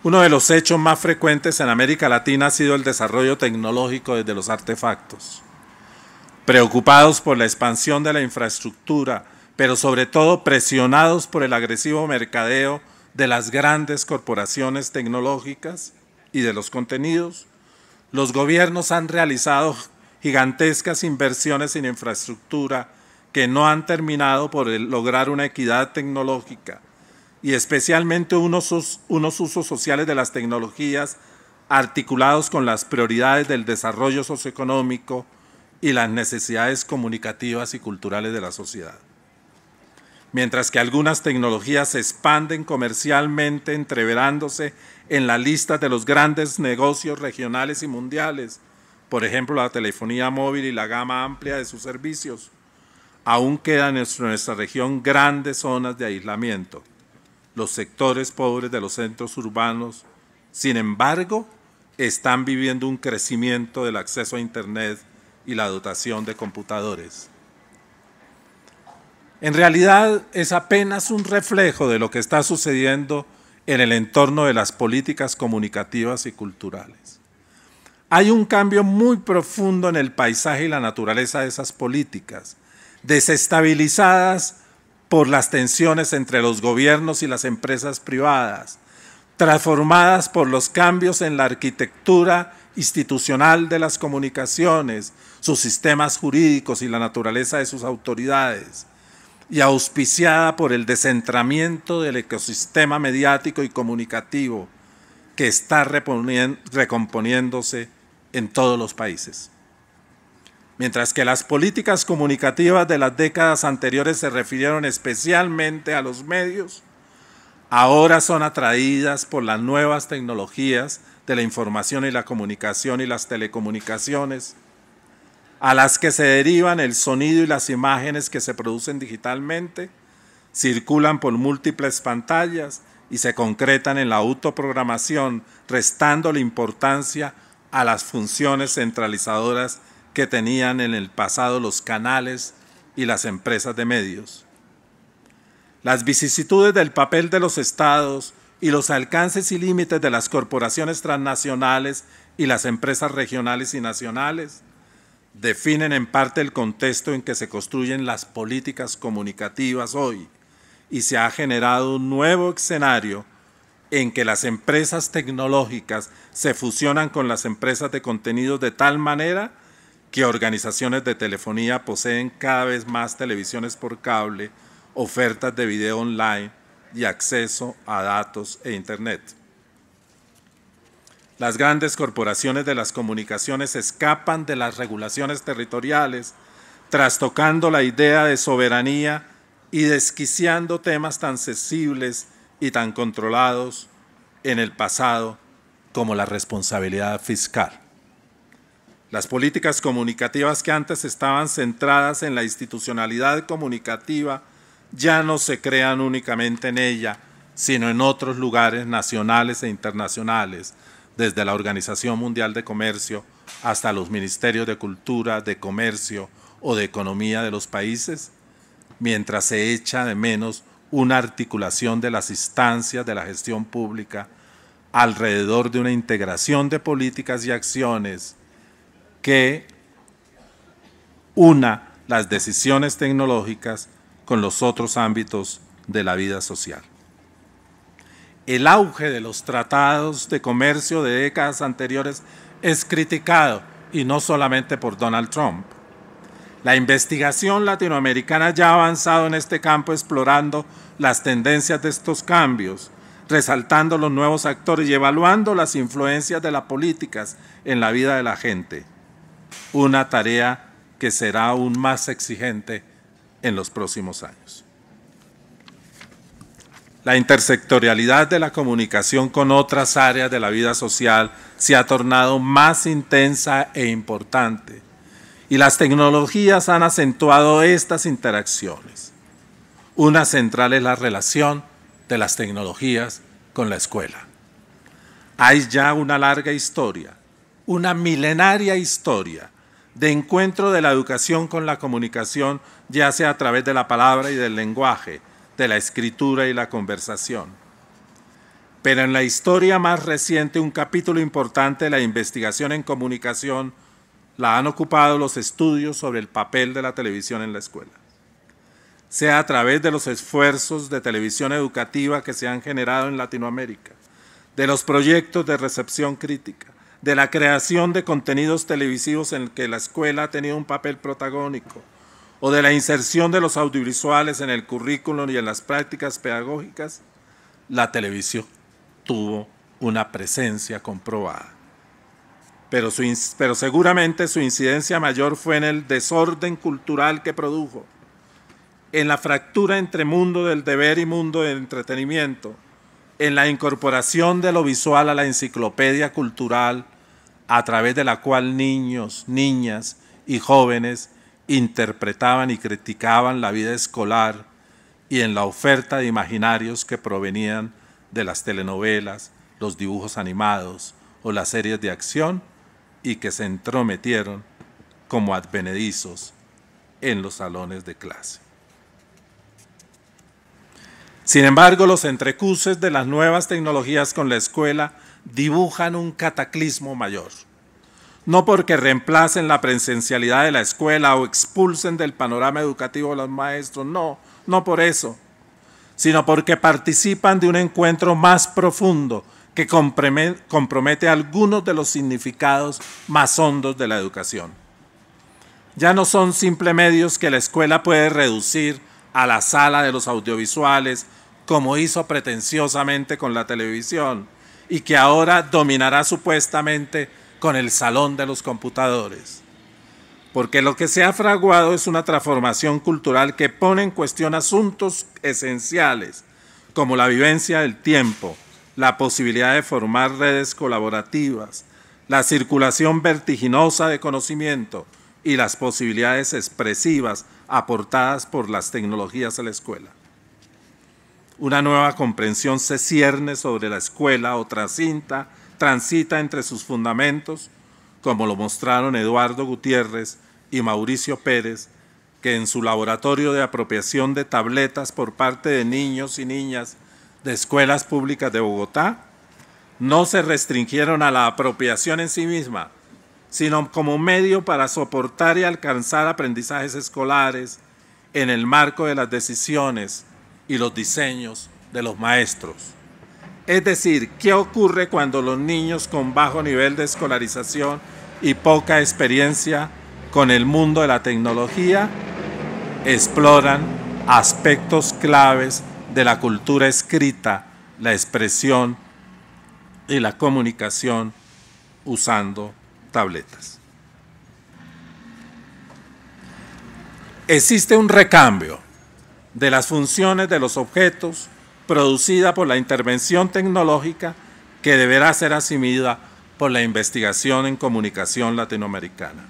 Uno de los hechos más frecuentes en América Latina ha sido el desarrollo tecnológico desde los artefactos preocupados por la expansión de la infraestructura, pero sobre todo presionados por el agresivo mercadeo de las grandes corporaciones tecnológicas y de los contenidos, los gobiernos han realizado gigantescas inversiones en infraestructura que no han terminado por lograr una equidad tecnológica y especialmente unos, usos sociales de las tecnologías articulados con las prioridades del desarrollo socioeconómico, y las necesidades comunicativas y culturales de la sociedad. Mientras que algunas tecnologías se expanden comercialmente entreverándose en la lista de los grandes negocios regionales y mundiales, por ejemplo la telefonía móvil y la gama amplia de sus servicios, aún quedan en nuestra región grandes zonas de aislamiento, los sectores pobres de los centros urbanos, sin embargo, están viviendo un crecimiento del acceso a Internet y la dotación de computadores. En realidad es apenas un reflejo de lo que está sucediendo en el entorno de las políticas comunicativas y culturales. Hay un cambio muy profundo en el paisaje y la naturaleza de esas políticas, desestabilizadas por las tensiones entre los gobiernos y las empresas privadas, transformadas por los cambios en la arquitectura institucional de las comunicaciones, sus sistemas jurídicos y la naturaleza de sus autoridades, y auspiciada por el descentramiento del ecosistema mediático y comunicativo que está recomponiéndose en todos los países. Mientras que las políticas comunicativas de las décadas anteriores se refirieron especialmente a los medios, ahora son atraídas por las nuevas tecnologías de la información y la comunicación y las telecomunicaciones, a las que se derivan el sonido y las imágenes que se producen digitalmente, circulan por múltiples pantallas y se concretan en la autoprogramación, restando la importancia a las funciones centralizadoras que tenían en el pasado los canales y las empresas de medios. Las vicisitudes del papel de los estados y los alcances y límites de las corporaciones transnacionales y las empresas regionales y nacionales definen en parte el contexto en que se construyen las políticas comunicativas hoy y se ha generado un nuevo escenario en que las empresas tecnológicas se fusionan con las empresas de contenidos de tal manera que organizaciones de telefonía poseen cada vez más televisiones por cable, ofertas de video online y acceso a datos e Internet. Las grandes corporaciones de las comunicaciones escapan de las regulaciones territoriales, trastocando la idea de soberanía y desquiciando temas tan sensibles y tan controlados en el pasado como la responsabilidad fiscal. Las políticas comunicativas que antes estaban centradas en la institucionalidad comunicativa ya no se crean únicamente en ella, sino en otros lugares nacionales e internacionales, desde la Organización Mundial de Comercio hasta los ministerios de Cultura, de Comercio o de Economía de los países, mientras se echa de menos una articulación de las instancias de la gestión pública alrededor de una integración de políticas y acciones que una las decisiones tecnológicas con los otros ámbitos de la vida social el auge de los tratados de comercio de décadas anteriores es criticado, y no solamente por Donald Trump. La investigación latinoamericana ya ha avanzado en este campo explorando las tendencias de estos cambios, resaltando los nuevos actores y evaluando las influencias de las políticas en la vida de la gente. Una tarea que será aún más exigente en los próximos años. La intersectorialidad de la comunicación con otras áreas de la vida social se ha tornado más intensa e importante y las tecnologías han acentuado estas interacciones. Una central es la relación de las tecnologías con la escuela. Hay ya una larga historia, una milenaria historia de encuentro de la educación con la comunicación, ya sea a través de la palabra y del lenguaje, de la escritura y la conversación. Pero en la historia más reciente un capítulo importante de la investigación en comunicación la han ocupado los estudios sobre el papel de la televisión en la escuela. Sea a través de los esfuerzos de televisión educativa que se han generado en Latinoamérica, de los proyectos de recepción crítica, de la creación de contenidos televisivos en que la escuela ha tenido un papel protagónico, o de la inserción de los audiovisuales en el currículum y en las prácticas pedagógicas, la televisión tuvo una presencia comprobada. Pero, pero, seguramente su incidencia mayor fue en el desorden cultural que produjo, en la fractura entre mundo del deber y mundo del entretenimiento, en la incorporación de lo visual a la enciclopedia cultural, a través de la cual niños, niñas y jóvenes interpretaban y criticaban la vida escolar y en la oferta de imaginarios que provenían de las telenovelas, los dibujos animados o las series de acción y que se entrometieron como advenedizos en los salones de clase. Sin embargo, los entrecuces de las nuevas tecnologías con la escuela dibujan un cataclismo mayor no porque reemplacen la presencialidad de la escuela o expulsen del panorama educativo a los maestros, no, no por eso, sino porque participan de un encuentro más profundo que compromete algunos de los significados más hondos de la educación. Ya no son simples medios que la escuela puede reducir a la sala de los audiovisuales, como hizo pretenciosamente con la televisión, y que ahora dominará supuestamente con el Salón de los Computadores. Porque lo que se ha fraguado es una transformación cultural que pone en cuestión asuntos esenciales, como la vivencia del tiempo, la posibilidad de formar redes colaborativas, la circulación vertiginosa de conocimiento y las posibilidades expresivas aportadas por las tecnologías a la escuela. Una nueva comprensión se cierne sobre la escuela, otra cinta, transita entre sus fundamentos, como lo mostraron Eduardo Gutiérrez y Mauricio Pérez, que en su laboratorio de apropiación de tabletas por parte de niños y niñas de escuelas públicas de Bogotá, no se restringieron a la apropiación en sí misma, sino como medio para soportar y alcanzar aprendizajes escolares en el marco de las decisiones y los diseños de los maestros. Es decir, ¿qué ocurre cuando los niños con bajo nivel de escolarización y poca experiencia con el mundo de la tecnología exploran aspectos claves de la cultura escrita, la expresión y la comunicación usando tabletas? Existe un recambio de las funciones de los objetos producida por la intervención tecnológica que deberá ser asimilada por la investigación en comunicación latinoamericana.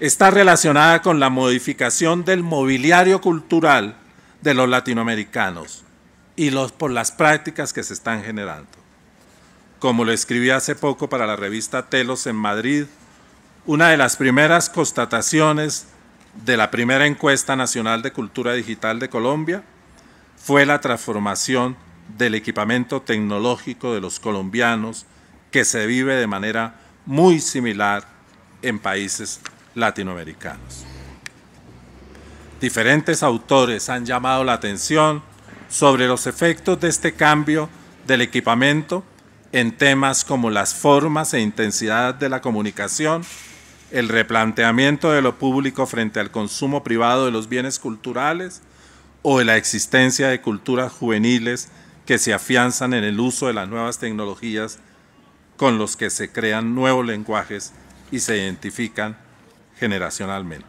Está relacionada con la modificación del mobiliario cultural de los latinoamericanos y los, por las prácticas que se están generando. Como lo escribí hace poco para la revista Telos en Madrid, una de las primeras constataciones de la primera encuesta nacional de cultura digital de Colombia fue la transformación del equipamiento tecnológico de los colombianos que se vive de manera muy similar en países latinoamericanos. Diferentes autores han llamado la atención sobre los efectos de este cambio del equipamiento en temas como las formas e intensidad de la comunicación, el replanteamiento de lo público frente al consumo privado de los bienes culturales o de la existencia de culturas juveniles que se afianzan en el uso de las nuevas tecnologías con los que se crean nuevos lenguajes y se identifican generacionalmente.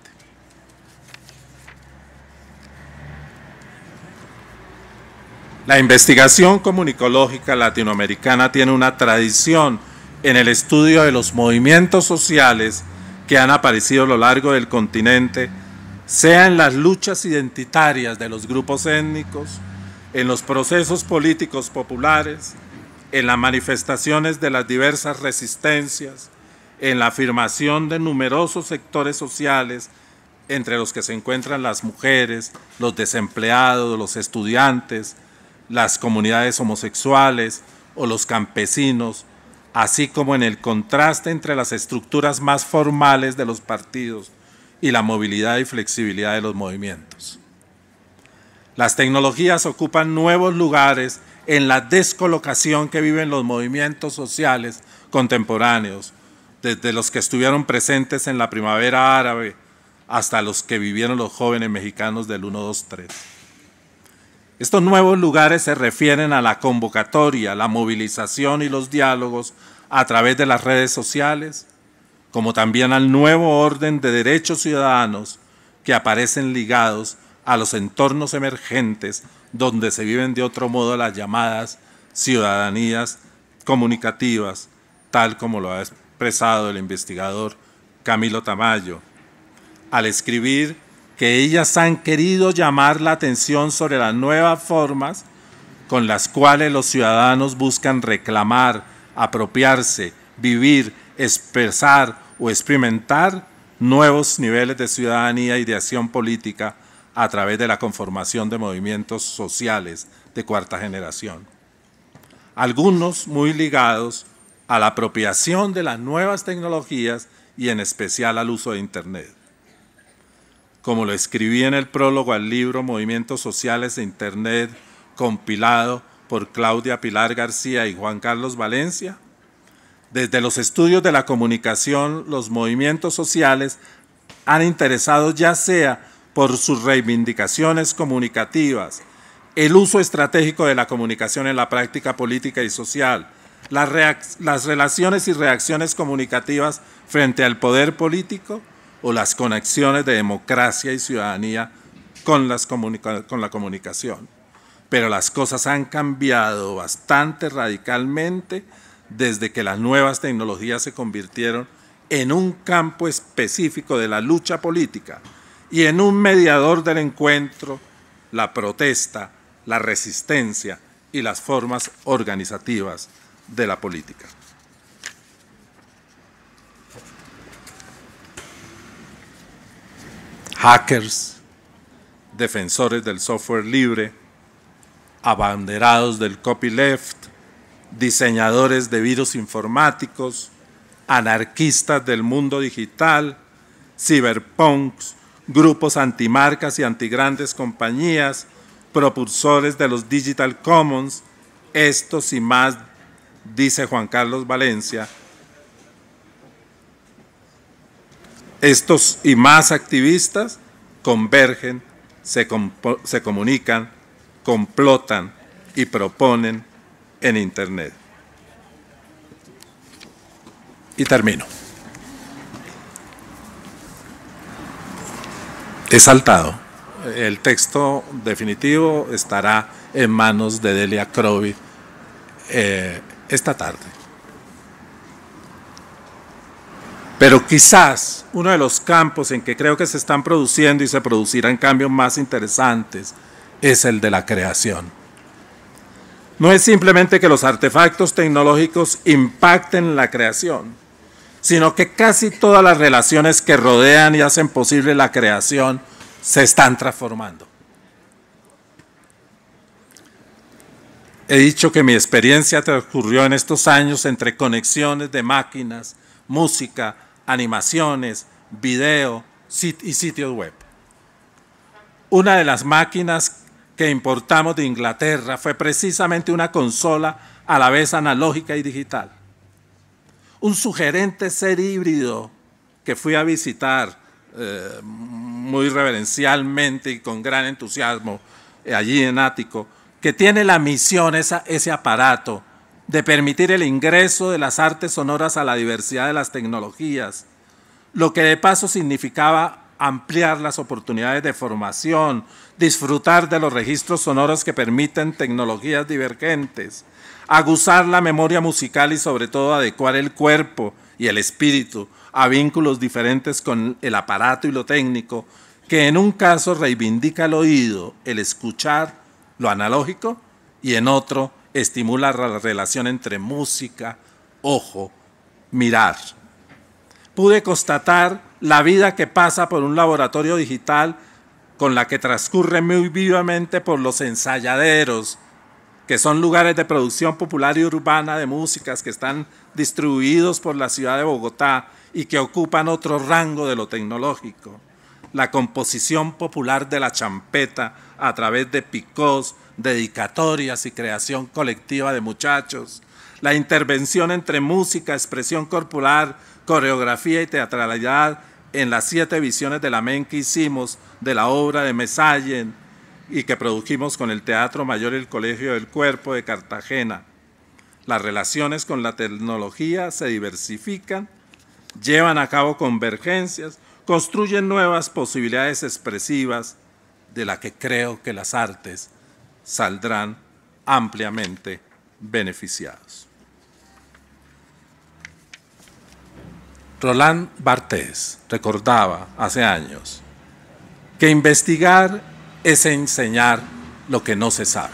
La investigación comunicológica latinoamericana tiene una tradición en el estudio de los movimientos sociales que han aparecido a lo largo del continente sean las luchas identitarias de los grupos étnicos, en los procesos políticos populares, en las manifestaciones de las diversas resistencias, en la afirmación de numerosos sectores sociales, entre los que se encuentran las mujeres, los desempleados, los estudiantes, las comunidades homosexuales o los campesinos, así como en el contraste entre las estructuras más formales de los partidos y la movilidad y flexibilidad de los movimientos. Las tecnologías ocupan nuevos lugares en la descolocación que viven los movimientos sociales contemporáneos, desde los que estuvieron presentes en la primavera árabe hasta los que vivieron los jóvenes mexicanos del 1-2-3. Estos nuevos lugares se refieren a la convocatoria, la movilización y los diálogos a través de las redes sociales, como también al nuevo orden de derechos ciudadanos que aparecen ligados a los entornos emergentes donde se viven de otro modo las llamadas ciudadanías comunicativas, tal como lo ha expresado el investigador Camilo Tamayo, al escribir que ellas han querido llamar la atención sobre las nuevas formas con las cuales los ciudadanos buscan reclamar, apropiarse, vivir expresar o experimentar nuevos niveles de ciudadanía y de acción política a través de la conformación de movimientos sociales de cuarta generación. Algunos muy ligados a la apropiación de las nuevas tecnologías y en especial al uso de Internet. Como lo escribí en el prólogo al libro Movimientos Sociales de Internet, compilado por Claudia Pilar García y Juan Carlos Valencia, desde los estudios de la comunicación, los movimientos sociales han interesado ya sea por sus reivindicaciones comunicativas, el uso estratégico de la comunicación en la práctica política y social, las, relaciones y reacciones comunicativas frente al poder político o las conexiones de democracia y ciudadanía con, con la comunicación. Pero las cosas han cambiado bastante radicalmente desde que las nuevas tecnologías se convirtieron en un campo específico de la lucha política y en un mediador del encuentro, la protesta, la resistencia y las formas organizativas de la política. Hackers, defensores del software libre, abanderados del copyleft, diseñadores de virus informáticos, anarquistas del mundo digital, ciberpunks, grupos antimarcas y antigrandes compañías, propulsores de los Digital Commons, estos y más, dice Juan Carlos Valencia. Estos y más activistas convergen, se, se comunican, complotan y proponen en Internet. Y termino. He saltado. El texto definitivo estará en manos de Delia Crowe eh, esta tarde. Pero quizás uno de los campos en que creo que se están produciendo y se producirán cambios más interesantes es el de la creación. No es simplemente que los artefactos tecnológicos impacten la creación, sino que casi todas las relaciones que rodean y hacen posible la creación se están transformando. He dicho que mi experiencia transcurrió en estos años entre conexiones de máquinas, música, animaciones, video y sitios web. Una de las máquinas que importamos de Inglaterra fue precisamente una consola a la vez analógica y digital. Un sugerente ser híbrido que fui a visitar eh, muy reverencialmente y con gran entusiasmo eh, allí en Ático, que tiene la misión, esa, ese aparato, de permitir el ingreso de las artes sonoras a la diversidad de las tecnologías, lo que de paso significaba ampliar las oportunidades de formación, disfrutar de los registros sonoros que permiten tecnologías divergentes, aguzar la memoria musical y sobre todo adecuar el cuerpo y el espíritu a vínculos diferentes con el aparato y lo técnico, que en un caso reivindica el oído, el escuchar, lo analógico, y en otro estimula la relación entre música, ojo, mirar. Pude constatar la vida que pasa por un laboratorio digital con la que transcurre muy vivamente por los ensayaderos, que son lugares de producción popular y urbana de músicas que están distribuidos por la ciudad de Bogotá y que ocupan otro rango de lo tecnológico. La composición popular de la champeta a través de picos, dedicatorias y creación colectiva de muchachos, la intervención entre música, expresión corporal, coreografía y teatralidad en las siete visiones de la MEN que hicimos de la obra de Mesallen y que produjimos con el Teatro Mayor y el Colegio del Cuerpo de Cartagena. Las relaciones con la tecnología se diversifican, llevan a cabo convergencias, construyen nuevas posibilidades expresivas de las que creo que las artes saldrán ampliamente beneficiadas. Roland Barthes recordaba hace años que investigar es enseñar lo que no se sabe.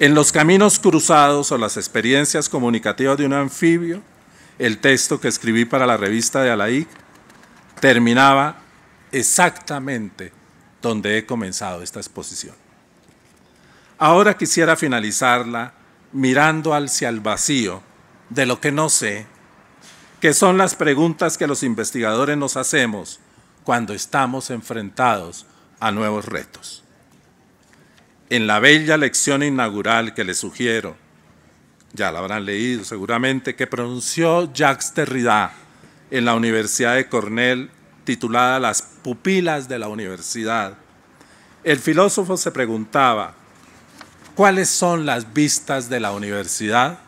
En los caminos cruzados o las experiencias comunicativas de un anfibio, el texto que escribí para la revista de alaic terminaba exactamente donde he comenzado esta exposición. Ahora quisiera finalizarla mirando hacia el vacío de lo que no sé que son las preguntas que los investigadores nos hacemos cuando estamos enfrentados a nuevos retos. En la bella lección inaugural que les sugiero, ya la habrán leído seguramente, que pronunció Jacques Derrida en la Universidad de Cornell, titulada Las pupilas de la universidad, el filósofo se preguntaba, ¿cuáles son las vistas de la universidad?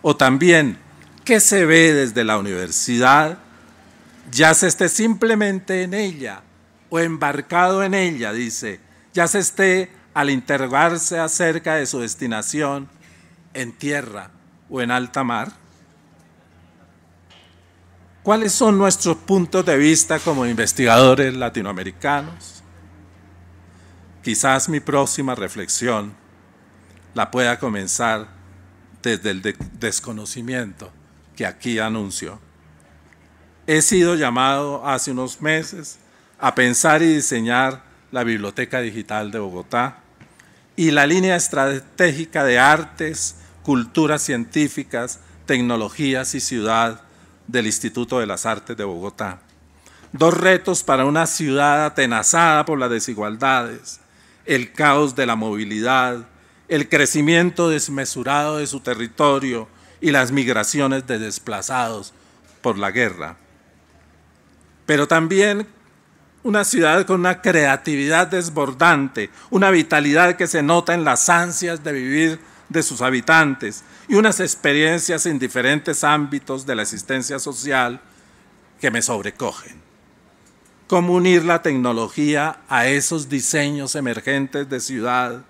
O también, Qué se ve desde la universidad ya se esté simplemente en ella o embarcado en ella, dice, ya se esté al interrogarse acerca de su destinación en tierra o en alta mar? ¿Cuáles son nuestros puntos de vista como investigadores latinoamericanos? Quizás mi próxima reflexión la pueda comenzar desde el desconocimiento que aquí anuncio. He sido llamado hace unos meses a pensar y diseñar la Biblioteca Digital de Bogotá y la línea estratégica de artes, culturas científicas, tecnologías y ciudad del Instituto de las Artes de Bogotá. Dos retos para una ciudad atenazada por las desigualdades, el caos de la movilidad, el crecimiento desmesurado de su territorio, y las migraciones de desplazados por la guerra. Pero también una ciudad con una creatividad desbordante, una vitalidad que se nota en las ansias de vivir de sus habitantes y unas experiencias en diferentes ámbitos de la existencia social que me sobrecogen. ¿Cómo unir la tecnología a esos diseños emergentes de ciudad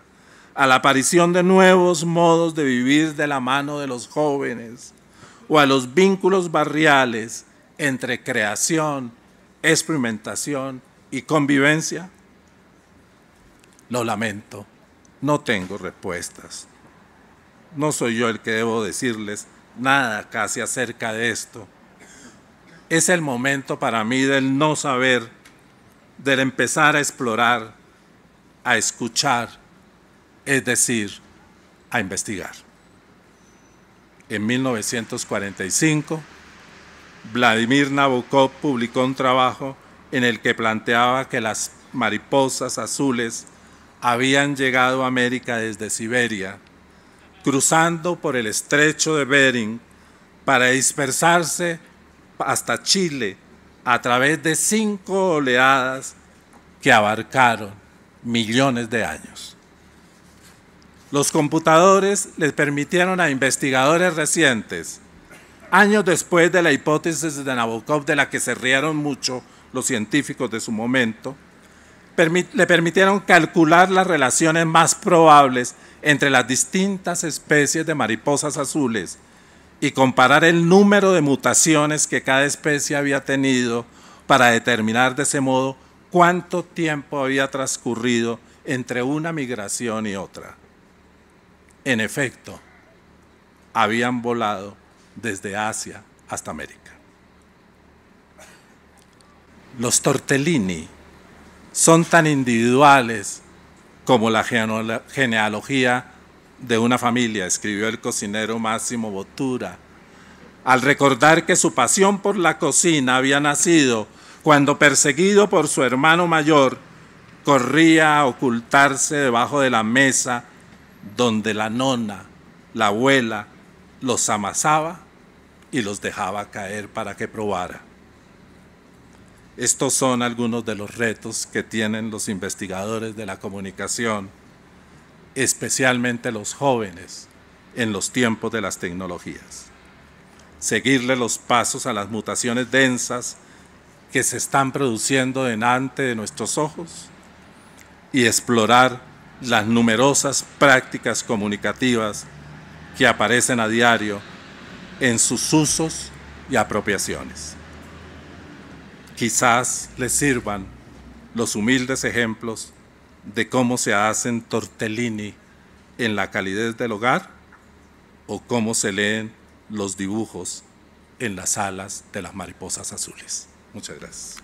a la aparición de nuevos modos de vivir de la mano de los jóvenes o a los vínculos barriales entre creación, experimentación y convivencia? Lo lamento, no tengo respuestas. No soy yo el que debo decirles nada casi acerca de esto. Es el momento para mí del no saber, del empezar a explorar, a escuchar, es decir, a investigar. En 1945, Vladimir Nabokov publicó un trabajo en el que planteaba que las mariposas azules habían llegado a América desde Siberia, cruzando por el estrecho de Bering para dispersarse hasta Chile a través de cinco oleadas que abarcaron millones de años los computadores les permitieron a investigadores recientes, años después de la hipótesis de Nabokov de la que se rieron mucho los científicos de su momento, le permitieron calcular las relaciones más probables entre las distintas especies de mariposas azules y comparar el número de mutaciones que cada especie había tenido para determinar de ese modo cuánto tiempo había transcurrido entre una migración y otra. En efecto, habían volado desde Asia hasta América. Los tortellini son tan individuales como la genealogía de una familia, escribió el cocinero Máximo Bottura, al recordar que su pasión por la cocina había nacido cuando perseguido por su hermano mayor, corría a ocultarse debajo de la mesa donde la nona, la abuela, los amasaba y los dejaba caer para que probara. Estos son algunos de los retos que tienen los investigadores de la comunicación, especialmente los jóvenes, en los tiempos de las tecnologías. Seguirle los pasos a las mutaciones densas que se están produciendo delante de nuestros ojos y explorar las numerosas prácticas comunicativas que aparecen a diario en sus usos y apropiaciones. Quizás les sirvan los humildes ejemplos de cómo se hacen tortellini en la calidez del hogar o cómo se leen los dibujos en las alas de las mariposas azules. Muchas gracias.